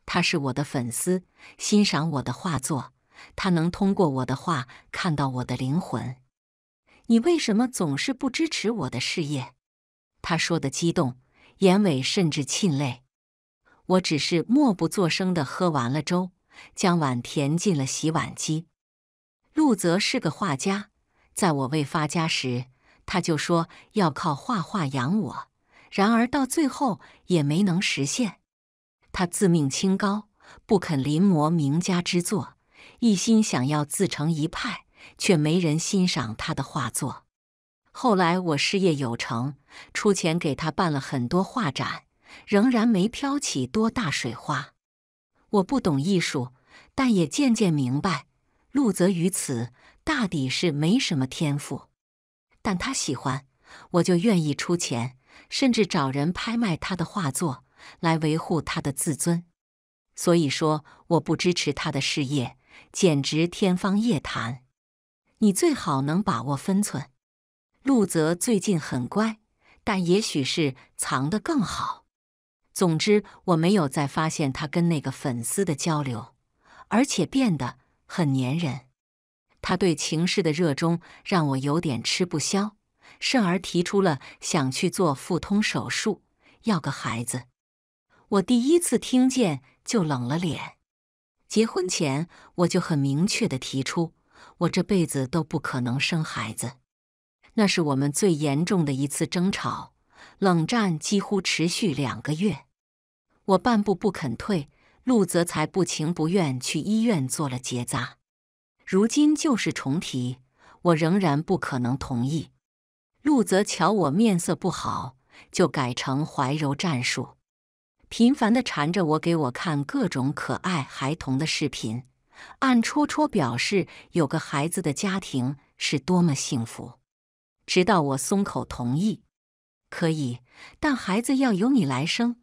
他是我的粉丝，欣赏我的画作，他能通过我的画看到我的灵魂。你为什么总是不支持我的事业？他说的激动，眼尾甚至沁泪。我只是默不作声地喝完了粥。将碗填进了洗碗机。陆泽是个画家，在我未发家时，他就说要靠画画养我，然而到最后也没能实现。他自命清高，不肯临摹名家之作，一心想要自成一派，却没人欣赏他的画作。后来我事业有成，出钱给他办了很多画展，仍然没飘起多大水花。我不懂艺术，但也渐渐明白，陆泽于此大抵是没什么天赋。但他喜欢，我就愿意出钱，甚至找人拍卖他的画作，来维护他的自尊。所以说，我不支持他的事业，简直天方夜谭。你最好能把握分寸。陆泽最近很乖，但也许是藏得更好。总之，我没有再发现他跟那个粉丝的交流，而且变得很粘人。他对情事的热衷让我有点吃不消。甚而提出了想去做腹通手术，要个孩子。我第一次听见就冷了脸。结婚前我就很明确的提出，我这辈子都不可能生孩子。那是我们最严重的一次争吵。冷战几乎持续两个月，我半步不肯退，陆泽才不情不愿去医院做了结扎。如今旧事重提，我仍然不可能同意。陆泽瞧我面色不好，就改成怀柔战术，频繁地缠着我，给我看各种可爱孩童的视频，暗戳戳表示有个孩子的家庭是多么幸福，直到我松口同意。可以，但孩子要由你来生。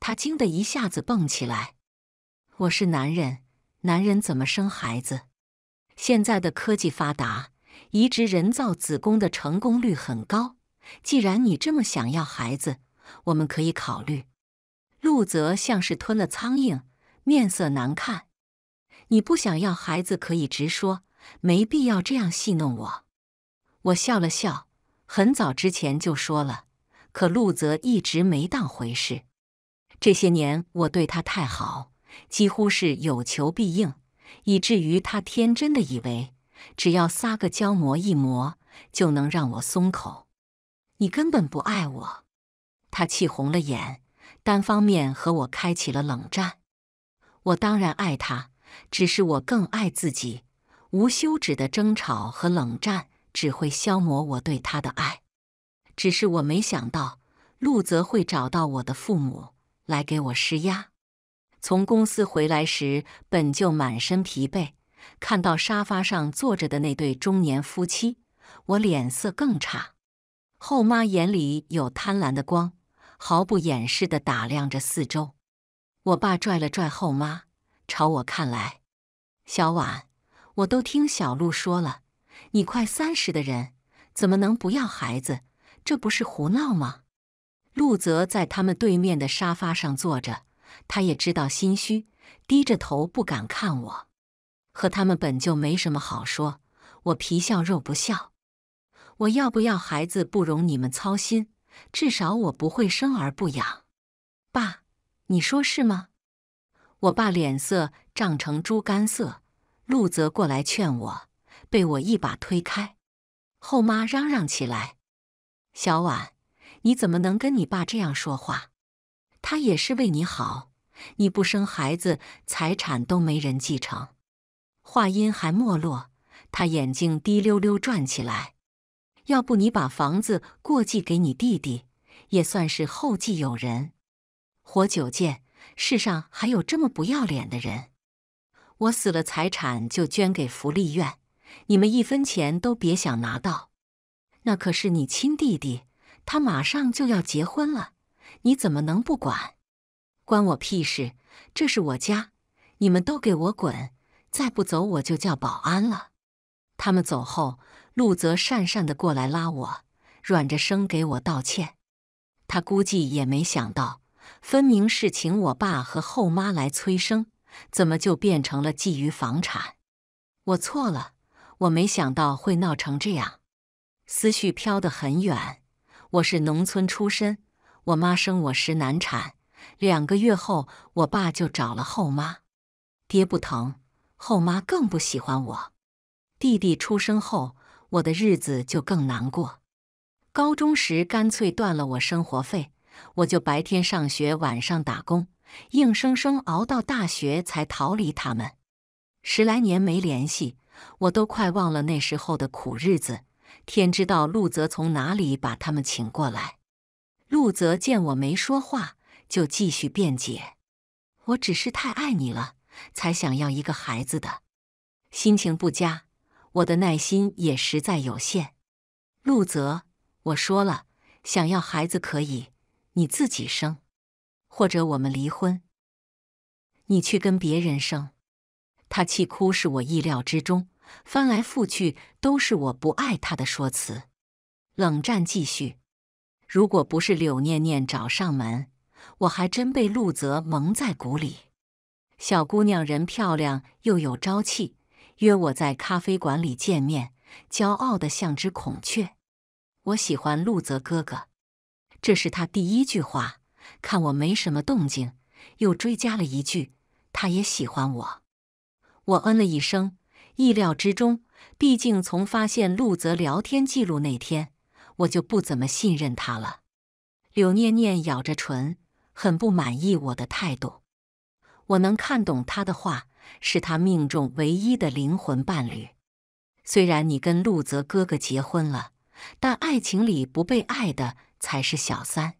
他惊得一下子蹦起来。我是男人，男人怎么生孩子？现在的科技发达，移植人造子宫的成功率很高。既然你这么想要孩子，我们可以考虑。陆泽像是吞了苍蝇，面色难看。你不想要孩子，可以直说，没必要这样戏弄我。我笑了笑，很早之前就说了。可陆泽一直没当回事。这些年我对他太好，几乎是有求必应，以至于他天真的以为，只要撒个娇磨一磨，就能让我松口。你根本不爱我！他气红了眼，单方面和我开启了冷战。我当然爱他，只是我更爱自己。无休止的争吵和冷战，只会消磨我对他的爱。只是我没想到，陆泽会找到我的父母来给我施压。从公司回来时，本就满身疲惫，看到沙发上坐着的那对中年夫妻，我脸色更差。后妈眼里有贪婪的光，毫不掩饰的打量着四周。我爸拽了拽后妈，朝我看来：“小婉，我都听小陆说了，你快三十的人，怎么能不要孩子？”这不是胡闹吗？陆泽在他们对面的沙发上坐着，他也知道心虚，低着头不敢看我。和他们本就没什么好说，我皮笑肉不笑。我要不要孩子，不容你们操心。至少我不会生而不养。爸，你说是吗？我爸脸色涨成猪肝色。陆泽过来劝我，被我一把推开。后妈嚷嚷起来。小婉，你怎么能跟你爸这样说话？他也是为你好，你不生孩子，财产都没人继承。话音还没落，他眼睛滴溜溜转起来。要不你把房子过继给你弟弟，也算是后继有人。活久见，世上还有这么不要脸的人！我死了，财产就捐给福利院，你们一分钱都别想拿到。那可是你亲弟弟，他马上就要结婚了，你怎么能不管？关我屁事！这是我家，你们都给我滚！再不走，我就叫保安了。他们走后，陆泽讪讪的过来拉我，软着声给我道歉。他估计也没想到，分明是请我爸和后妈来催生，怎么就变成了觊觎房产？我错了，我没想到会闹成这样。思绪飘得很远。我是农村出身，我妈生我时难产，两个月后我爸就找了后妈。爹不疼，后妈更不喜欢我。弟弟出生后，我的日子就更难过。高中时干脆断了我生活费，我就白天上学，晚上打工，硬生生熬到大学才逃离他们。十来年没联系，我都快忘了那时候的苦日子。天知道陆泽从哪里把他们请过来。陆泽见我没说话，就继续辩解：“我只是太爱你了，才想要一个孩子的。心情不佳，我的耐心也实在有限。”陆泽，我说了，想要孩子可以，你自己生，或者我们离婚，你去跟别人生。他气哭是我意料之中。翻来覆去都是我不爱他的说辞，冷战继续。如果不是柳念念找上门，我还真被陆泽蒙在鼓里。小姑娘人漂亮又有朝气，约我在咖啡馆里见面，骄傲的像只孔雀。我喜欢陆泽哥哥，这是他第一句话。看我没什么动静，又追加了一句，他也喜欢我。我嗯了一声。意料之中，毕竟从发现陆泽聊天记录那天，我就不怎么信任他了。柳念念咬着唇，很不满意我的态度。我能看懂他的话，是他命中唯一的灵魂伴侣。虽然你跟陆泽哥哥结婚了，但爱情里不被爱的才是小三。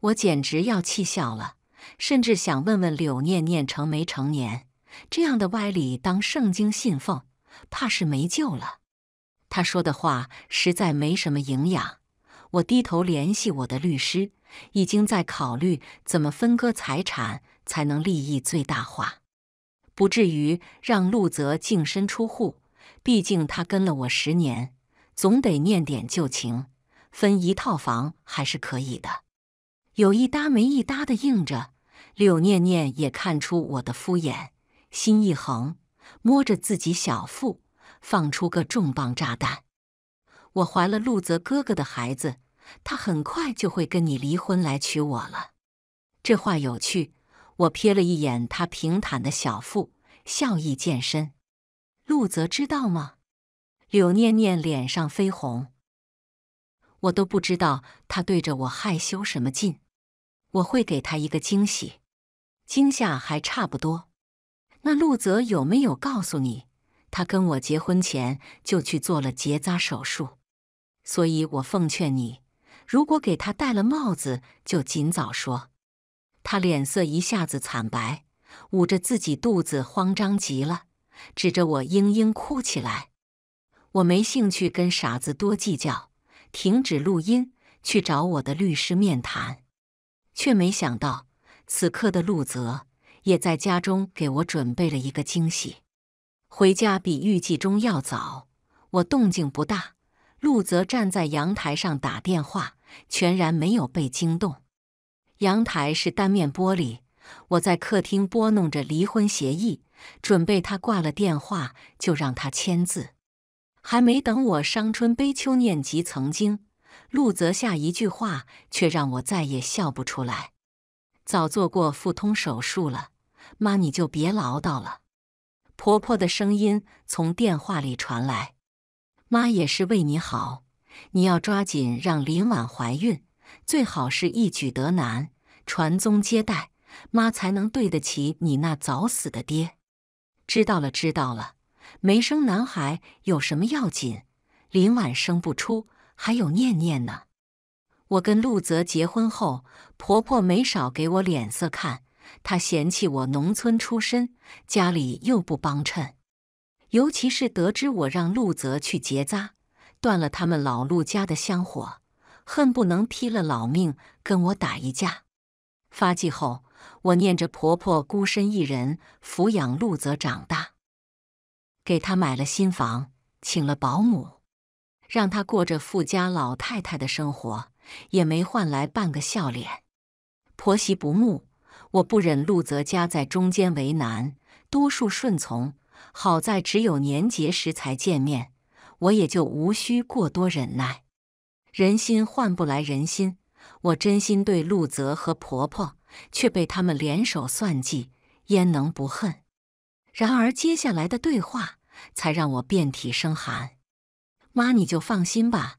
我简直要气笑了，甚至想问问柳念念成没成年。这样的歪理当圣经信奉，怕是没救了。他说的话实在没什么营养。我低头联系我的律师，已经在考虑怎么分割财产才能利益最大化，不至于让陆泽净身出户。毕竟他跟了我十年，总得念点旧情，分一套房还是可以的。有一搭没一搭的应着，柳念念也看出我的敷衍。心一横，摸着自己小腹，放出个重磅炸弹：“我怀了陆泽哥哥的孩子，他很快就会跟你离婚来娶我了。”这话有趣，我瞥了一眼他平坦的小腹，笑意渐深。陆泽知道吗？柳念念脸上绯红，我都不知道他对着我害羞什么劲。我会给他一个惊喜，惊吓还差不多。那陆泽有没有告诉你，他跟我结婚前就去做了结扎手术？所以我奉劝你，如果给他戴了帽子，就尽早说。他脸色一下子惨白，捂着自己肚子，慌张极了，指着我嘤嘤哭起来。我没兴趣跟傻子多计较，停止录音，去找我的律师面谈。却没想到，此刻的陆泽。也在家中给我准备了一个惊喜。回家比预计中要早，我动静不大，陆泽站在阳台上打电话，全然没有被惊动。阳台是单面玻璃，我在客厅拨弄着离婚协议，准备他挂了电话就让他签字。还没等我伤春悲秋念及曾经，陆泽下一句话却让我再也笑不出来。早做过腹通手术了。妈，你就别唠叨了。婆婆的声音从电话里传来：“妈也是为你好，你要抓紧让林婉怀孕，最好是一举得男，传宗接代，妈才能对得起你那早死的爹。”知道了，知道了。没生男孩有什么要紧？林婉生不出，还有念念呢。我跟陆泽结婚后，婆婆没少给我脸色看。她嫌弃我农村出身，家里又不帮衬，尤其是得知我让陆泽去结扎，断了他们老陆家的香火，恨不能拼了老命跟我打一架。发迹后，我念着婆婆孤身一人抚养陆泽长大，给他买了新房，请了保姆，让他过着富家老太太的生活，也没换来半个笑脸。婆媳不睦。我不忍陆泽夹在中间为难，多数顺从。好在只有年节时才见面，我也就无需过多忍耐。人心换不来人心，我真心对陆泽和婆婆，却被他们联手算计，焉能不恨？然而接下来的对话才让我遍体生寒。妈，你就放心吧，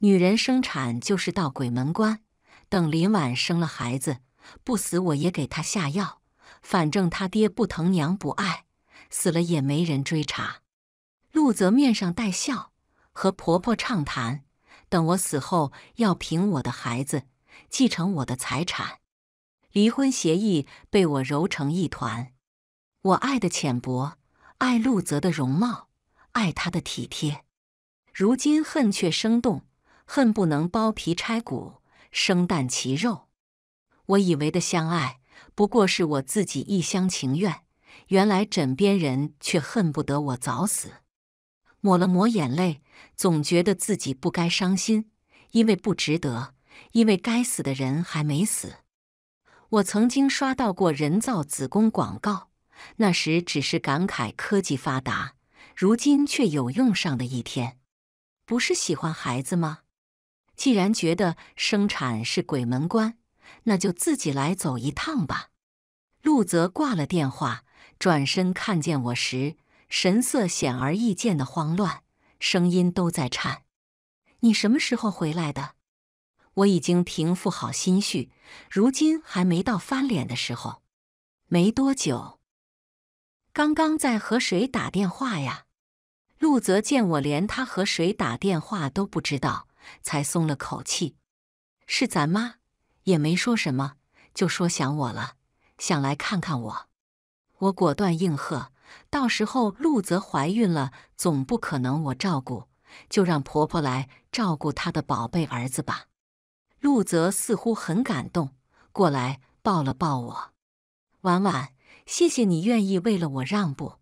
女人生产就是到鬼门关。等林婉生了孩子。不死我也给他下药，反正他爹不疼娘不爱，死了也没人追查。陆泽面上带笑，和婆婆畅谈。等我死后，要凭我的孩子继承我的财产。离婚协议被我揉成一团。我爱的浅薄，爱陆泽的容貌，爱他的体贴。如今恨却生动，恨不能剥皮拆骨，生啖其肉。我以为的相爱，不过是我自己一厢情愿。原来枕边人却恨不得我早死。抹了抹眼泪，总觉得自己不该伤心，因为不值得，因为该死的人还没死。我曾经刷到过人造子宫广告，那时只是感慨科技发达，如今却有用上的一天。不是喜欢孩子吗？既然觉得生产是鬼门关。那就自己来走一趟吧。陆泽挂了电话，转身看见我时，神色显而易见的慌乱，声音都在颤。你什么时候回来的？我已经平复好心绪，如今还没到翻脸的时候。没多久，刚刚在和谁打电话呀？陆泽见我连他和谁打电话都不知道，才松了口气。是咱妈。也没说什么，就说想我了，想来看看我。我果断应和。到时候陆泽怀孕了，总不可能我照顾，就让婆婆来照顾她的宝贝儿子吧。陆泽似乎很感动，过来抱了抱我。婉婉，谢谢你愿意为了我让步。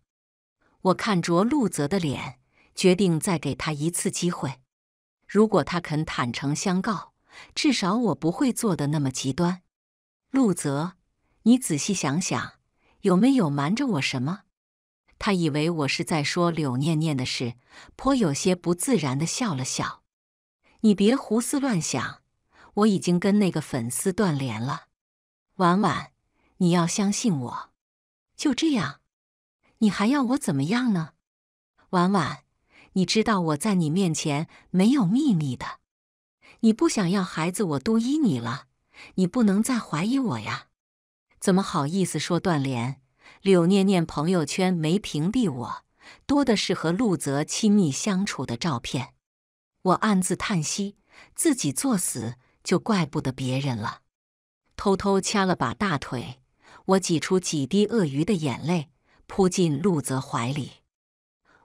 我看着陆泽的脸，决定再给他一次机会。如果他肯坦诚相告。至少我不会做的那么极端。陆泽，你仔细想想，有没有瞒着我什么？他以为我是在说柳念念的事，颇有些不自然的笑了笑。你别胡思乱想，我已经跟那个粉丝断联了。婉婉，你要相信我。就这样，你还要我怎么样呢？婉婉，你知道我在你面前没有秘密的。你不想要孩子，我都依你了，你不能再怀疑我呀！怎么好意思说断联？柳念念朋友圈没屏蔽我，多的是和陆泽亲密相处的照片。我暗自叹息，自己作死就怪不得别人了。偷偷掐了把大腿，我挤出几滴鳄鱼的眼泪，扑进陆泽怀里。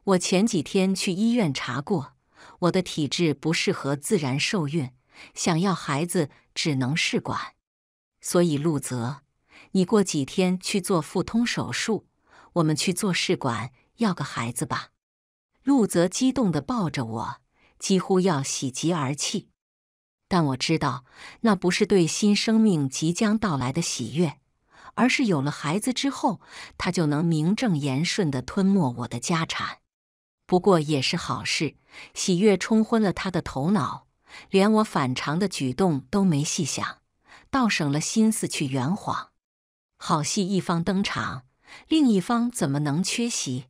我前几天去医院查过。我的体质不适合自然受孕，想要孩子只能试管。所以陆泽，你过几天去做腹通手术，我们去做试管，要个孩子吧。陆泽激动地抱着我，几乎要喜极而泣。但我知道，那不是对新生命即将到来的喜悦，而是有了孩子之后，他就能名正言顺地吞没我的家产。不过也是好事，喜悦冲昏了他的头脑，连我反常的举动都没细想，倒省了心思去圆谎。好戏一方登场，另一方怎么能缺席？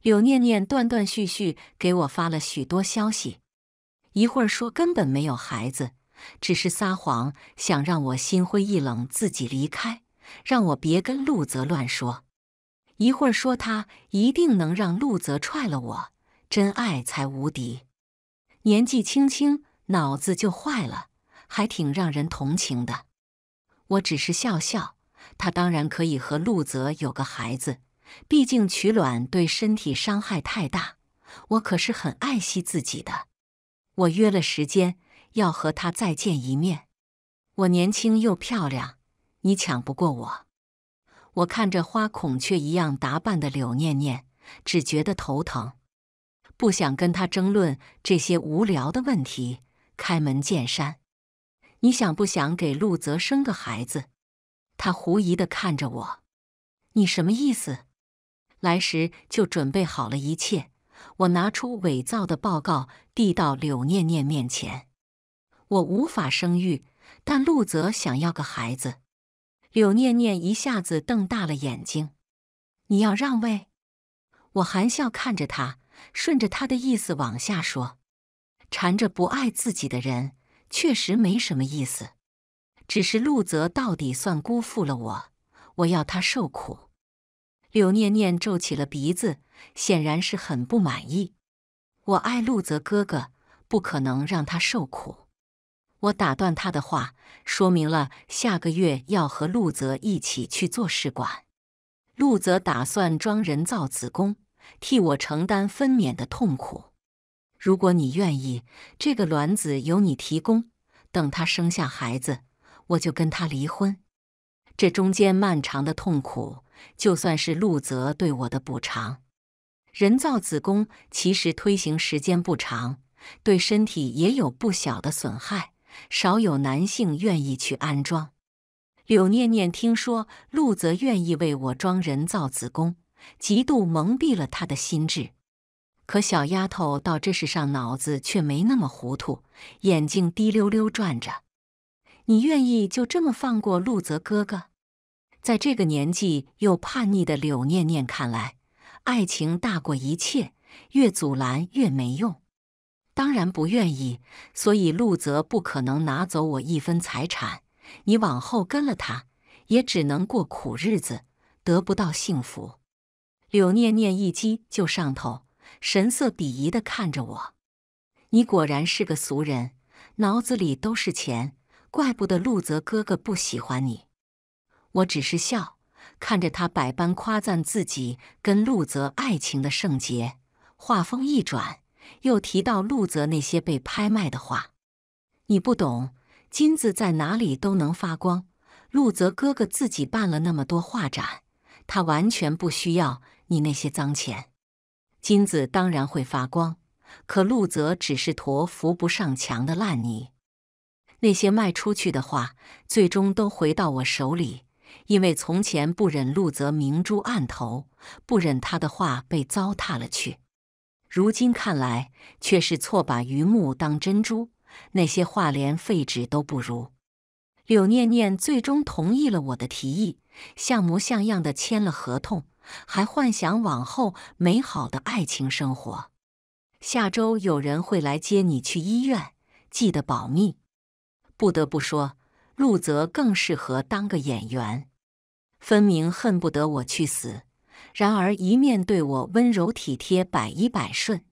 柳念念断断续续给我发了许多消息，一会儿说根本没有孩子，只是撒谎，想让我心灰意冷，自己离开，让我别跟陆泽乱说。一会儿说他一定能让陆泽踹了我，真爱才无敌。年纪轻轻脑子就坏了，还挺让人同情的。我只是笑笑，他当然可以和陆泽有个孩子，毕竟取卵对身体伤害太大。我可是很爱惜自己的。我约了时间要和他再见一面。我年轻又漂亮，你抢不过我。我看着花孔雀一样打扮的柳念念，只觉得头疼，不想跟她争论这些无聊的问题，开门见山：“你想不想给陆泽生个孩子？”他狐疑的看着我：“你什么意思？”来时就准备好了一切，我拿出伪造的报告递到柳念念面前：“我无法生育，但陆泽想要个孩子。”柳念念一下子瞪大了眼睛，“你要让位？”我含笑看着他，顺着他的意思往下说：“缠着不爱自己的人，确实没什么意思。只是陆泽到底算辜负了我，我要他受苦。”柳念念皱起了鼻子，显然是很不满意。“我爱陆泽哥哥，不可能让他受苦。”我打断他的话，说明了下个月要和陆泽一起去做试管。陆泽打算装人造子宫，替我承担分娩的痛苦。如果你愿意，这个卵子由你提供，等他生下孩子，我就跟他离婚。这中间漫长的痛苦，就算是陆泽对我的补偿。人造子宫其实推行时间不长，对身体也有不小的损害。少有男性愿意去安装。柳念念听说陆泽愿意为我装人造子宫，极度蒙蔽了他的心智。可小丫头到这世上脑子却没那么糊涂，眼睛滴溜溜转着。你愿意就这么放过陆泽哥哥？在这个年纪又叛逆的柳念念看来，爱情大过一切，越阻拦越没用。当然不愿意，所以陆泽不可能拿走我一分财产。你往后跟了他，也只能过苦日子，得不到幸福。柳念念一激就上头，神色鄙夷地看着我：“你果然是个俗人，脑子里都是钱，怪不得陆泽哥哥不喜欢你。”我只是笑，看着他百般夸赞自己跟陆泽爱情的圣洁，话锋一转。又提到陆泽那些被拍卖的画，你不懂，金子在哪里都能发光。陆泽哥哥自己办了那么多画展，他完全不需要你那些脏钱。金子当然会发光，可陆泽只是坨扶不上墙的烂泥。那些卖出去的画，最终都回到我手里，因为从前不忍陆泽明珠暗投，不忍他的画被糟蹋了去。如今看来，却是错把榆木当珍珠。那些话连废纸都不如。柳念念最终同意了我的提议，像模像样的签了合同，还幻想往后美好的爱情生活。下周有人会来接你去医院，记得保密。不得不说，陆泽更适合当个演员，分明恨不得我去死。然而，一面对我温柔体贴、百依百顺，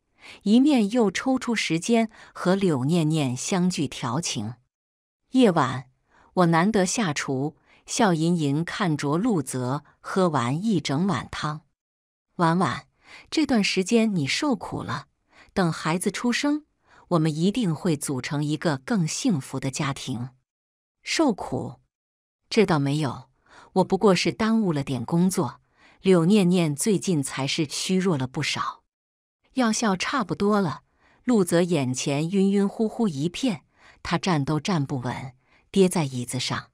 一面又抽出时间和柳念念相聚调情。夜晚，我难得下厨，笑吟吟看着陆泽喝完一整碗汤。婉婉，这段时间你受苦了。等孩子出生，我们一定会组成一个更幸福的家庭。受苦？这倒没有，我不过是耽误了点工作。柳念念最近才是虚弱了不少，药效差不多了。陆泽眼前晕晕乎乎一片，他站都站不稳，跌在椅子上。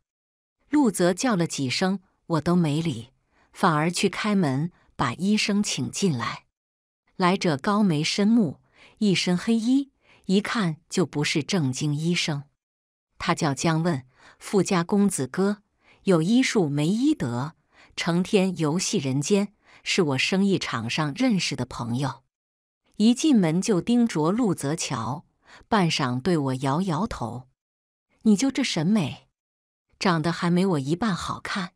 陆泽叫了几声，我都没理，反而去开门，把医生请进来。来者高眉深目，一身黑衣，一看就不是正经医生。他叫江问，富家公子哥，有医术没医德。成天游戏人间，是我生意场上认识的朋友。一进门就盯着陆泽瞧，半晌对我摇摇头：“你就这审美，长得还没我一半好看。”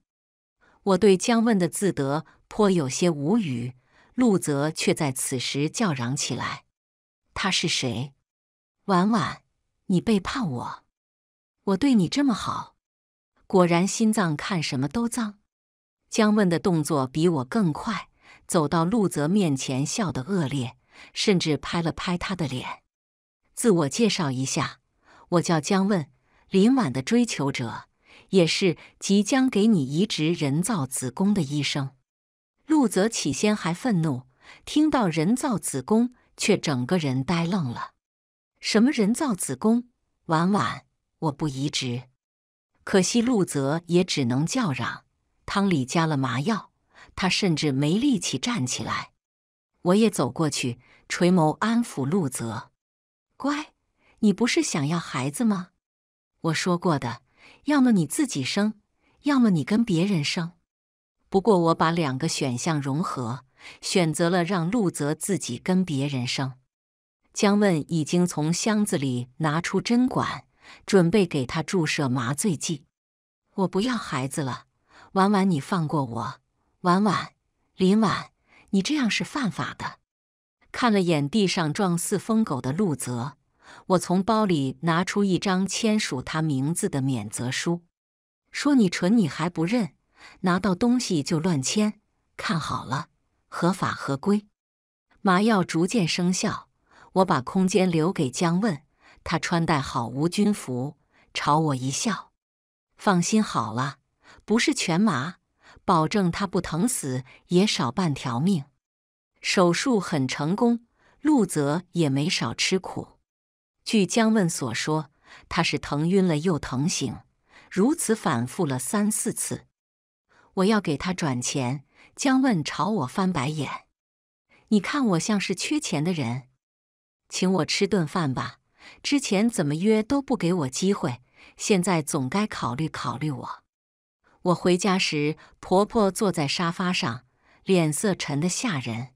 我对姜问的自得颇有些无语，陆泽却在此时叫嚷起来：“他是谁？婉婉，你背叛我！我对你这么好，果然心脏看什么都脏。”江问的动作比我更快，走到陆泽面前，笑得恶劣，甚至拍了拍他的脸。自我介绍一下，我叫江问，林婉的追求者，也是即将给你移植人造子宫的医生。陆泽起先还愤怒，听到人造子宫，却整个人呆愣了。什么人造子宫？婉婉，我不移植。可惜，陆泽也只能叫嚷。汤里加了麻药，他甚至没力气站起来。我也走过去，垂眸安抚陆泽：“乖，你不是想要孩子吗？我说过的，要么你自己生，要么你跟别人生。不过我把两个选项融合，选择了让陆泽自己跟别人生。”江问已经从箱子里拿出针管，准备给他注射麻醉剂。我不要孩子了。婉婉，你放过我！婉婉，林婉，你这样是犯法的。看了眼地上撞似疯狗的陆泽，我从包里拿出一张签署他名字的免责书，说：“你蠢，你还不认？拿到东西就乱签，看好了，合法合规。”麻药逐渐生效，我把空间留给姜问，他穿戴好无菌服，朝我一笑：“放心好了。”不是全麻，保证他不疼死也少半条命。手术很成功，陆泽也没少吃苦。据姜问所说，他是疼晕了又疼醒，如此反复了三四次。我要给他转钱。姜问朝我翻白眼，你看我像是缺钱的人？请我吃顿饭吧。之前怎么约都不给我机会，现在总该考虑考虑我。我回家时，婆婆坐在沙发上，脸色沉得吓人。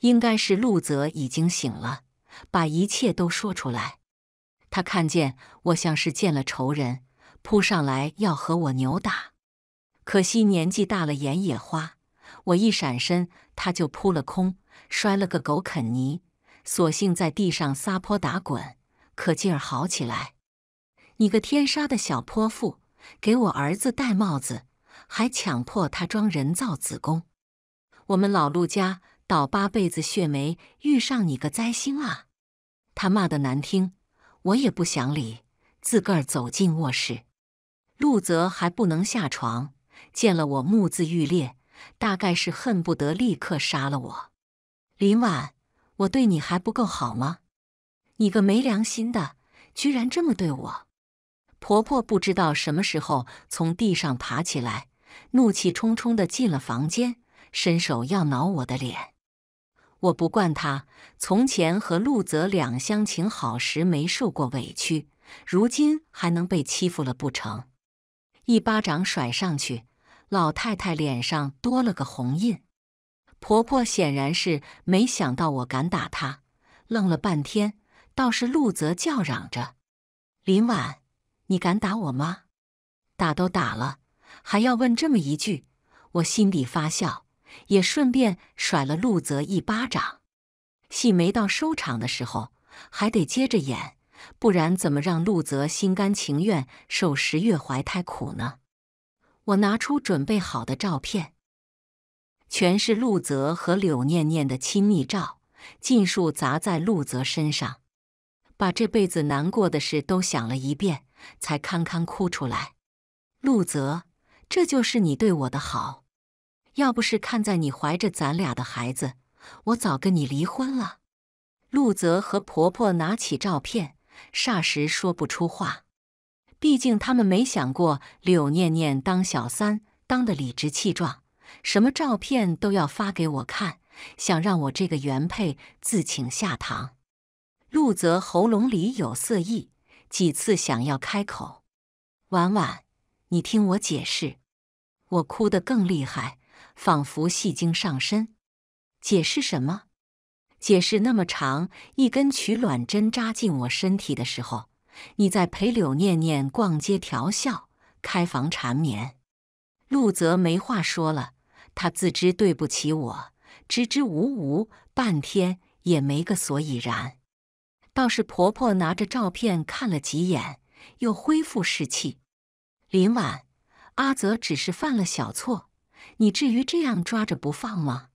应该是陆泽已经醒了，把一切都说出来。他看见我，像是见了仇人，扑上来要和我扭打。可惜年纪大了，眼也花。我一闪身，他就扑了空，摔了个狗啃泥，索性在地上撒泼打滚，可劲儿好起来。你个天杀的小泼妇！给我儿子戴帽子，还强迫他装人造子宫。我们老陆家倒八辈子血霉，遇上你个灾星啊！他骂得难听，我也不想理，自个儿走进卧室。陆泽还不能下床，见了我目眦欲裂，大概是恨不得立刻杀了我。林婉，我对你还不够好吗？你个没良心的，居然这么对我！婆婆不知道什么时候从地上爬起来，怒气冲冲地进了房间，伸手要挠我的脸。我不惯她，从前和陆泽两相情好时没受过委屈，如今还能被欺负了不成？一巴掌甩上去，老太太脸上多了个红印。婆婆显然是没想到我敢打她，愣了半天，倒是陆泽叫嚷着：“林婉，你敢打我吗？打都打了，还要问这么一句，我心底发笑，也顺便甩了陆泽一巴掌。戏没到收场的时候，还得接着演，不然怎么让陆泽心甘情愿受十月怀胎苦呢？我拿出准备好的照片，全是陆泽和柳念念的亲密照，尽数砸在陆泽身上，把这辈子难过的事都想了一遍。才堪堪哭出来，陆泽，这就是你对我的好。要不是看在你怀着咱俩的孩子，我早跟你离婚了。陆泽和婆婆拿起照片，霎时说不出话。毕竟他们没想过柳念念当小三当得理直气壮，什么照片都要发给我看，想让我这个原配自请下堂。陆泽喉咙里有色意。几次想要开口，婉婉，你听我解释。我哭得更厉害，仿佛戏精上身。解释什么？解释那么长，一根取卵针扎进我身体的时候，你在陪柳念念逛街调笑、开房缠绵。陆泽没话说了，他自知对不起我，支支吾吾半天也没个所以然。倒是婆婆拿着照片看了几眼，又恢复士气。林婉，阿泽只是犯了小错，你至于这样抓着不放吗？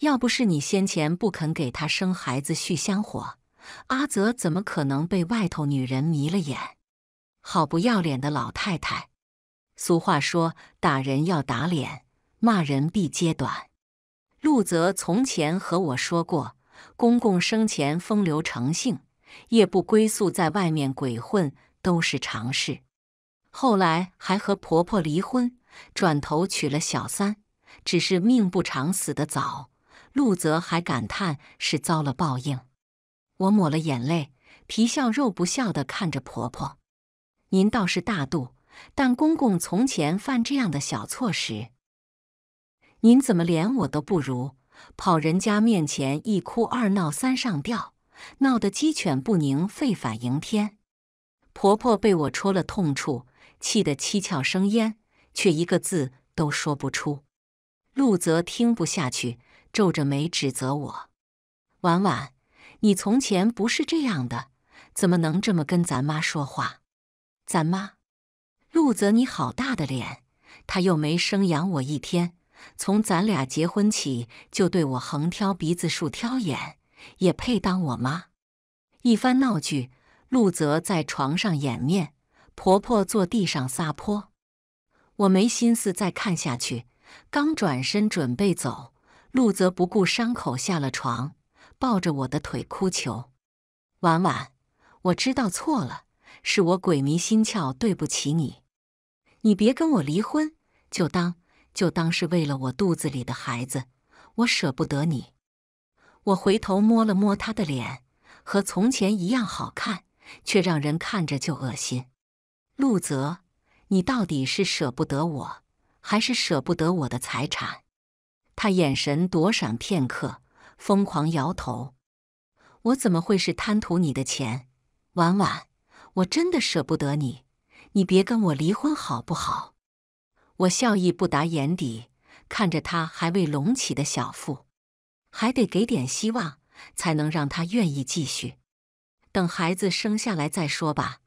要不是你先前不肯给他生孩子续香火，阿泽怎么可能被外头女人迷了眼？好不要脸的老太太！俗话说，打人要打脸，骂人必揭短。陆泽从前和我说过。公公生前风流成性，夜不归宿，在外面鬼混都是常事。后来还和婆婆离婚，转头娶了小三，只是命不长，死得早。陆泽还感叹是遭了报应。我抹了眼泪，皮笑肉不笑的看着婆婆：“您倒是大度，但公公从前犯这样的小错时，您怎么连我都不如？”跑人家面前一哭二闹三上吊，闹得鸡犬不宁，沸反盈天。婆婆被我戳了痛处，气得七窍生烟，却一个字都说不出。陆泽听不下去，皱着眉指责我：“婉婉，你从前不是这样的，怎么能这么跟咱妈说话？”咱妈，陆泽你好大的脸，她又没生养我一天。从咱俩结婚起，就对我横挑鼻子竖挑眼，也配当我妈？一番闹剧，陆泽在床上掩面，婆婆坐地上撒泼。我没心思再看下去，刚转身准备走，陆泽不顾伤口下了床，抱着我的腿哭求：“婉婉，我知道错了，是我鬼迷心窍，对不起你，你别跟我离婚，就当……”就当是为了我肚子里的孩子，我舍不得你。我回头摸了摸他的脸，和从前一样好看，却让人看着就恶心。陆泽，你到底是舍不得我，还是舍不得我的财产？他眼神躲闪片刻，疯狂摇头。我怎么会是贪图你的钱？婉婉，我真的舍不得你，你别跟我离婚好不好？我笑意不达眼底，看着她还未隆起的小腹，还得给点希望，才能让她愿意继续。等孩子生下来再说吧，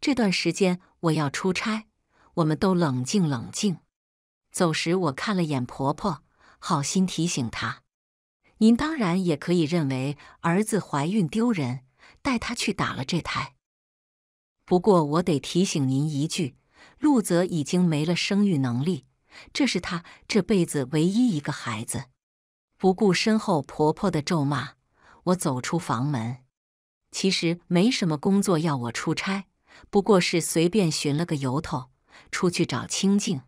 这段时间我要出差，我们都冷静冷静。走时，我看了眼婆婆，好心提醒她：“您当然也可以认为儿子怀孕丢人，带她去打了这胎。不过我得提醒您一句。”陆泽已经没了生育能力，这是他这辈子唯一一个孩子。不顾身后婆婆的咒骂，我走出房门。其实没什么工作要我出差，不过是随便寻了个由头，出去找清静。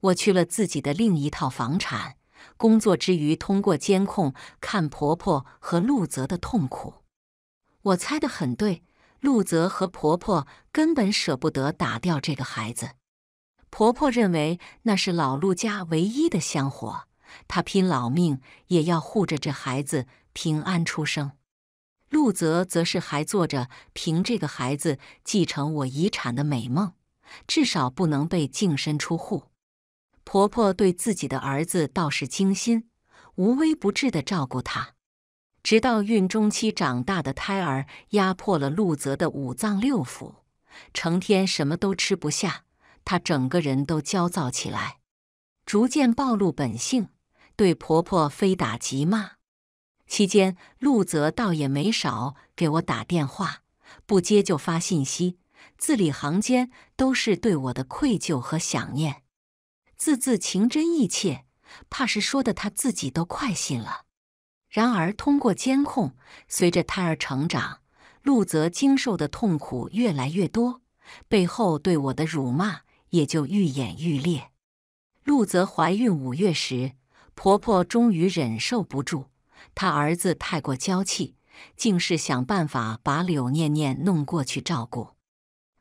我去了自己的另一套房产。工作之余，通过监控看婆婆和陆泽的痛苦，我猜的很对。陆泽和婆婆根本舍不得打掉这个孩子。婆婆认为那是老陆家唯一的香火，她拼老命也要护着这孩子平安出生。陆泽则是还做着凭这个孩子继承我遗产的美梦，至少不能被净身出户。婆婆对自己的儿子倒是精心，无微不至的照顾他。直到孕中期长大的胎儿压迫了陆泽的五脏六腑，成天什么都吃不下，他整个人都焦躁起来，逐渐暴露本性，对婆婆非打即骂。期间，陆泽倒也没少给我打电话，不接就发信息，字里行间都是对我的愧疚和想念，字字情真意切，怕是说的他自己都快信了。然而，通过监控，随着胎儿成长，陆泽经受的痛苦越来越多，背后对我的辱骂也就愈演愈烈。陆泽怀孕五月时，婆婆终于忍受不住，她儿子太过娇气，竟是想办法把柳念念弄过去照顾。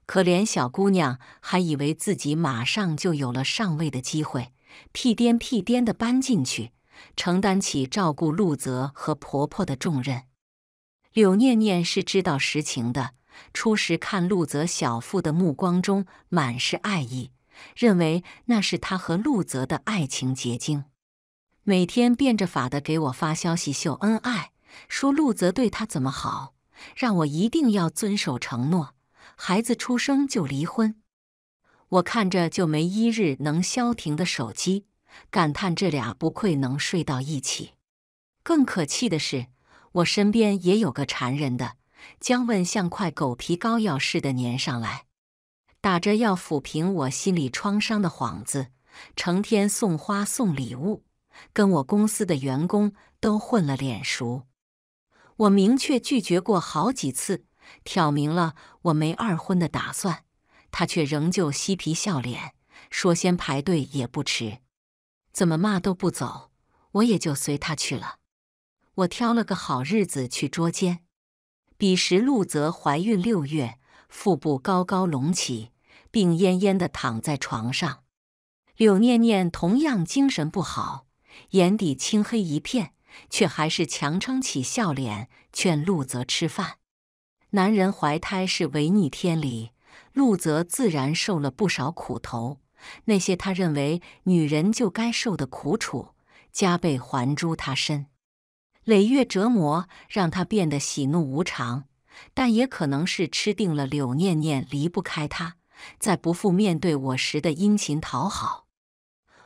可怜小姑娘还以为自己马上就有了上位的机会，屁颠屁颠的搬进去。承担起照顾陆泽和婆婆的重任，柳念念是知道实情的。初时看陆泽小腹的目光中满是爱意，认为那是他和陆泽的爱情结晶。每天变着法的给我发消息秀恩爱，说陆泽对他怎么好，让我一定要遵守承诺，孩子出生就离婚。我看着就没一日能消停的手机。感叹这俩不愧能睡到一起。更可气的是，我身边也有个缠人的。姜问像块狗皮膏药似的粘上来，打着要抚平我心里创伤的幌子，成天送花送礼物，跟我公司的员工都混了脸熟。我明确拒绝过好几次，挑明了我没二婚的打算，他却仍旧嬉皮笑脸，说先排队也不迟。怎么骂都不走，我也就随他去了。我挑了个好日子去捉奸。彼时陆泽怀孕六月，腹部高高隆起，病恹恹的躺在床上。柳念念同样精神不好，眼底青黑一片，却还是强撑起笑脸劝陆泽吃饭。男人怀胎是违逆天理，陆泽自然受了不少苦头。那些他认为女人就该受的苦楚，加倍还诸他身。累月折磨让他变得喜怒无常，但也可能是吃定了柳念念离不开他，在不复面对我时的殷勤讨好。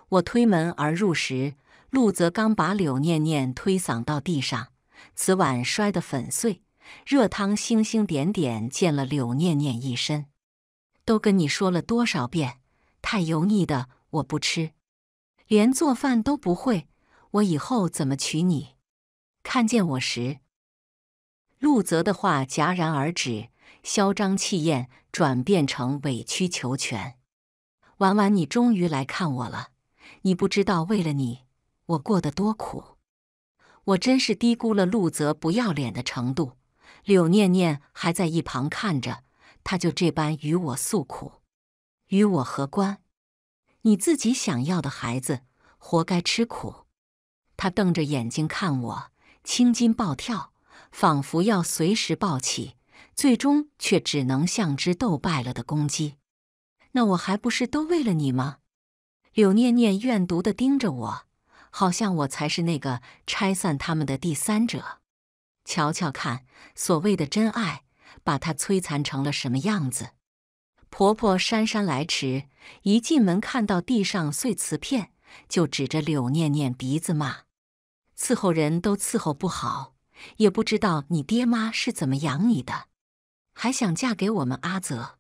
我推门而入时，陆泽刚把柳念念推搡到地上，瓷碗摔得粉碎，热汤星星点点溅了柳念念一身。都跟你说了多少遍？太油腻的，我不吃。连做饭都不会，我以后怎么娶你？看见我时，陆泽的话戛然而止，嚣张气焰转变成委曲求全。婉婉，你终于来看我了。你不知道为了你，我过得多苦。我真是低估了陆泽不要脸的程度。柳念念还在一旁看着，他就这般与我诉苦。与我何关？你自己想要的孩子，活该吃苦。他瞪着眼睛看我，青筋暴跳，仿佛要随时暴起，最终却只能像只斗败了的公鸡。那我还不是都为了你吗？柳念念怨毒地盯着我，好像我才是那个拆散他们的第三者。瞧瞧看，所谓的真爱，把他摧残成了什么样子？婆婆姗姗来迟，一进门看到地上碎瓷片，就指着柳念念鼻子骂：“伺候人都伺候不好，也不知道你爹妈是怎么养你的，还想嫁给我们阿泽。”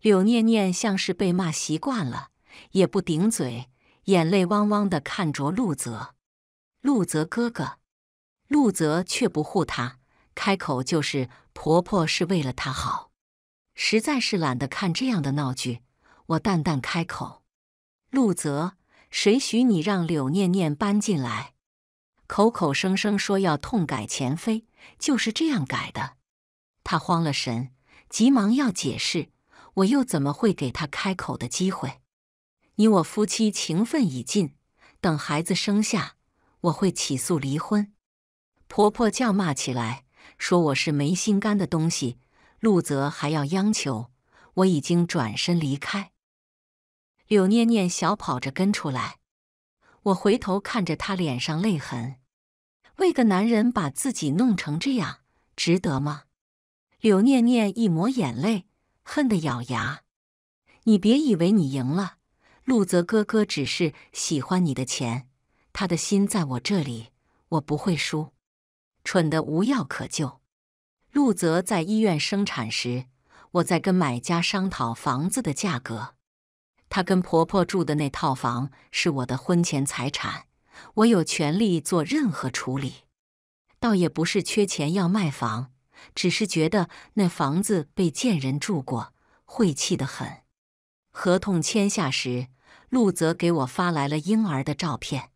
柳念念像是被骂习惯了，也不顶嘴，眼泪汪汪的看着陆泽。陆泽哥哥，陆泽却不护她，开口就是：“婆婆是为了她好。”实在是懒得看这样的闹剧，我淡淡开口：“陆泽，谁许你让柳念念搬进来？口口声声说要痛改前非，就是这样改的。”他慌了神，急忙要解释，我又怎么会给他开口的机会？你我夫妻情分已尽，等孩子生下，我会起诉离婚。婆婆叫骂起来，说我是没心肝的东西。陆泽还要央求，我已经转身离开。柳念念小跑着跟出来，我回头看着她脸上泪痕，为个男人把自己弄成这样，值得吗？柳念念一抹眼泪，恨得咬牙：“你别以为你赢了，陆泽哥哥只是喜欢你的钱，他的心在我这里，我不会输，蠢得无药可救。”陆泽在医院生产时，我在跟买家商讨房子的价格。他跟婆婆住的那套房是我的婚前财产，我有权利做任何处理。倒也不是缺钱要卖房，只是觉得那房子被贱人住过，晦气的很。合同签下时，陆泽给我发来了婴儿的照片，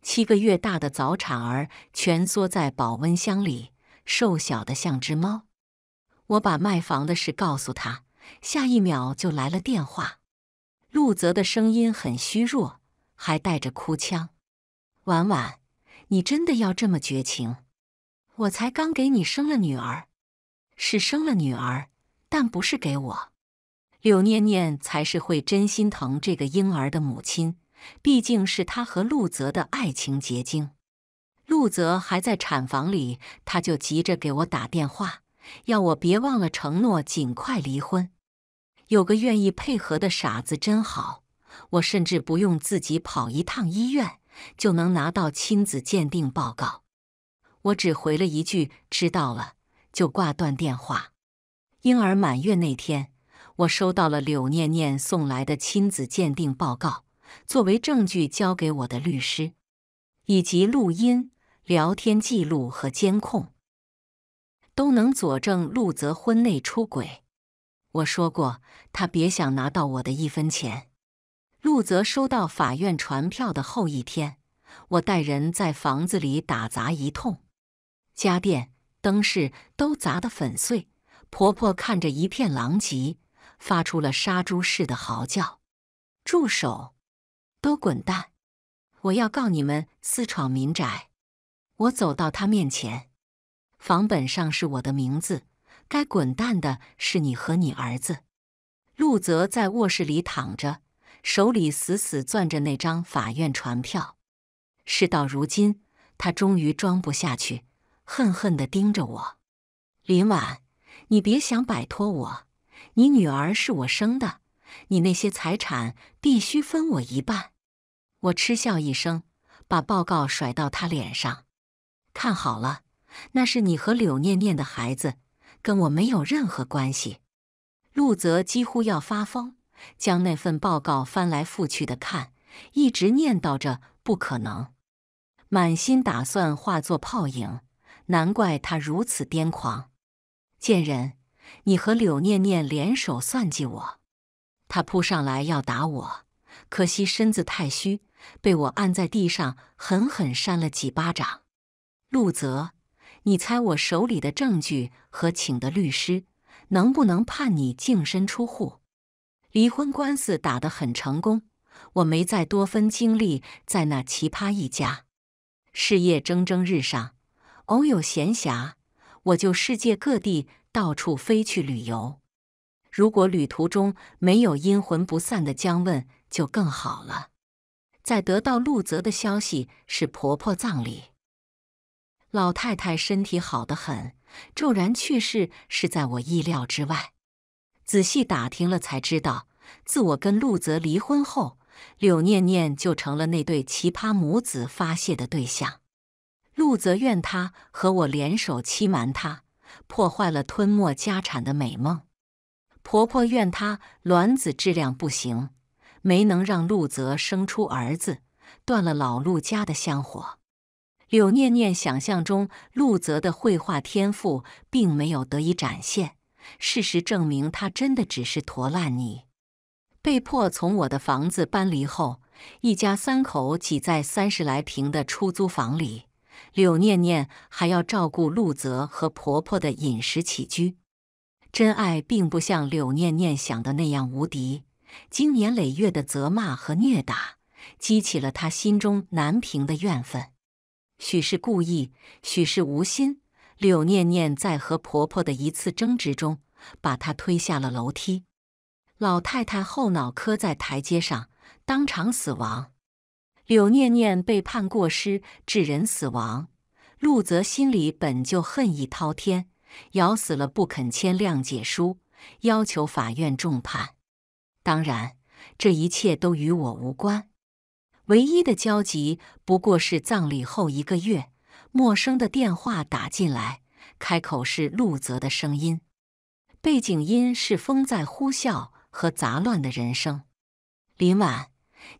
七个月大的早产儿蜷缩在保温箱里。瘦小的像只猫，我把卖房的事告诉他，下一秒就来了电话。陆泽的声音很虚弱，还带着哭腔：“婉婉，你真的要这么绝情？我才刚给你生了女儿，是生了女儿，但不是给我。柳念念才是会真心疼这个婴儿的母亲，毕竟是她和陆泽的爱情结晶。”陆泽还在产房里，他就急着给我打电话，要我别忘了承诺尽快离婚。有个愿意配合的傻子真好，我甚至不用自己跑一趟医院，就能拿到亲子鉴定报告。我只回了一句“知道了”，就挂断电话。婴儿满月那天，我收到了柳念念送来的亲子鉴定报告，作为证据交给我的律师，以及录音。聊天记录和监控都能佐证陆泽婚内出轨。我说过，他别想拿到我的一分钱。陆泽收到法院传票的后一天，我带人在房子里打砸一通，家电、灯饰都砸得粉碎。婆婆看着一片狼藉，发出了杀猪似的嚎叫：“住手！都滚蛋！我要告你们私闯民宅！”我走到他面前，房本上是我的名字，该滚蛋的是你和你儿子。陆泽在卧室里躺着，手里死死攥着那张法院传票。事到如今，他终于装不下去，恨恨地盯着我：“林婉，你别想摆脱我，你女儿是我生的，你那些财产必须分我一半。”我嗤笑一声，把报告甩到他脸上。看好了，那是你和柳念念的孩子，跟我没有任何关系。陆泽几乎要发疯，将那份报告翻来覆去的看，一直念叨着“不可能”，满心打算化作泡影。难怪他如此癫狂，贱人，你和柳念念联手算计我！他扑上来要打我，可惜身子太虚，被我按在地上狠狠扇了几巴掌。陆泽，你猜我手里的证据和请的律师，能不能判你净身出户？离婚官司打得很成功，我没再多分精力在那奇葩一家。事业蒸蒸日上，偶有闲暇，我就世界各地到处飞去旅游。如果旅途中没有阴魂不散的姜问，就更好了。在得到陆泽的消息，是婆婆葬礼。老太太身体好得很，骤然去世是在我意料之外。仔细打听了才知道，自我跟陆泽离婚后，柳念念就成了那对奇葩母子发泄的对象。陆泽怨他和我联手欺瞒他，破坏了吞没家产的美梦；婆婆怨她卵子质量不行，没能让陆泽生出儿子，断了老陆家的香火。柳念念想象中陆泽的绘画天赋并没有得以展现，事实证明他真的只是坨烂泥。被迫从我的房子搬离后，一家三口挤在三十来平的出租房里，柳念念还要照顾陆泽和婆婆的饮食起居。真爱并不像柳念念想的那样无敌，经年累月的责骂和虐打，激起了她心中难平的怨愤。许是故意，许是无心。柳念念在和婆婆的一次争执中，把她推下了楼梯。老太太后脑磕在台阶上，当场死亡。柳念念被判过失致人死亡。陆泽心里本就恨意滔天，咬死了不肯签谅解书，要求法院重判。当然，这一切都与我无关。唯一的交集不过是葬礼后一个月，陌生的电话打进来，开口是陆泽的声音，背景音是风在呼啸和杂乱的人声。林婉，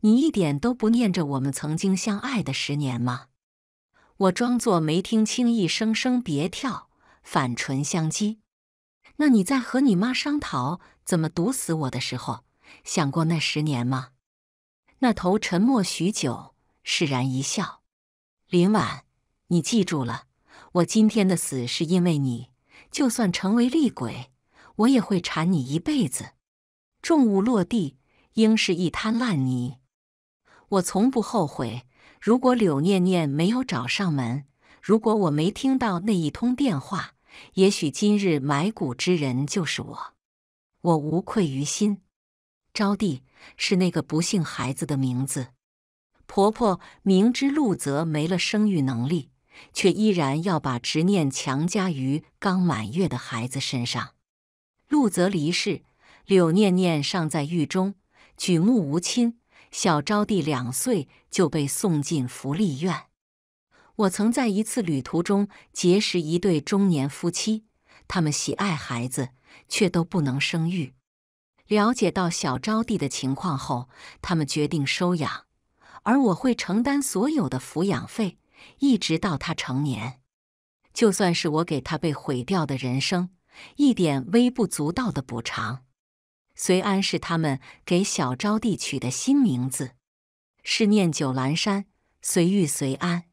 你一点都不念着我们曾经相爱的十年吗？我装作没听清，一声声别跳，反唇相讥。那你在和你妈商讨怎么毒死我的时候，想过那十年吗？那头沉默许久，释然一笑。林婉，你记住了，我今天的死是因为你。就算成为厉鬼，我也会缠你一辈子。重物落地，应是一滩烂泥。我从不后悔。如果柳念念没有找上门，如果我没听到那一通电话，也许今日埋骨之人就是我。我无愧于心。招娣是那个不幸孩子的名字。婆婆明知陆泽没了生育能力，却依然要把执念强加于刚满月的孩子身上。陆泽离世，柳念念尚在狱中，举目无亲。小招娣两岁就被送进福利院。我曾在一次旅途中结识一对中年夫妻，他们喜爱孩子，却都不能生育。了解到小招娣的情况后，他们决定收养，而我会承担所有的抚养费，一直到他成年。就算是我给他被毁掉的人生一点微不足道的补偿。随安是他们给小招娣取的新名字，是念九阑山随遇随安。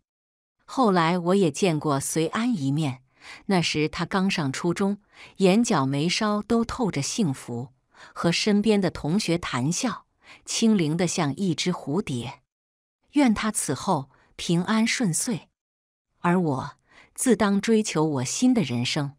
后来我也见过随安一面，那时他刚上初中，眼角眉梢都透着幸福。和身边的同学谈笑，轻灵的像一只蝴蝶。愿他此后平安顺遂，而我自当追求我新的人生。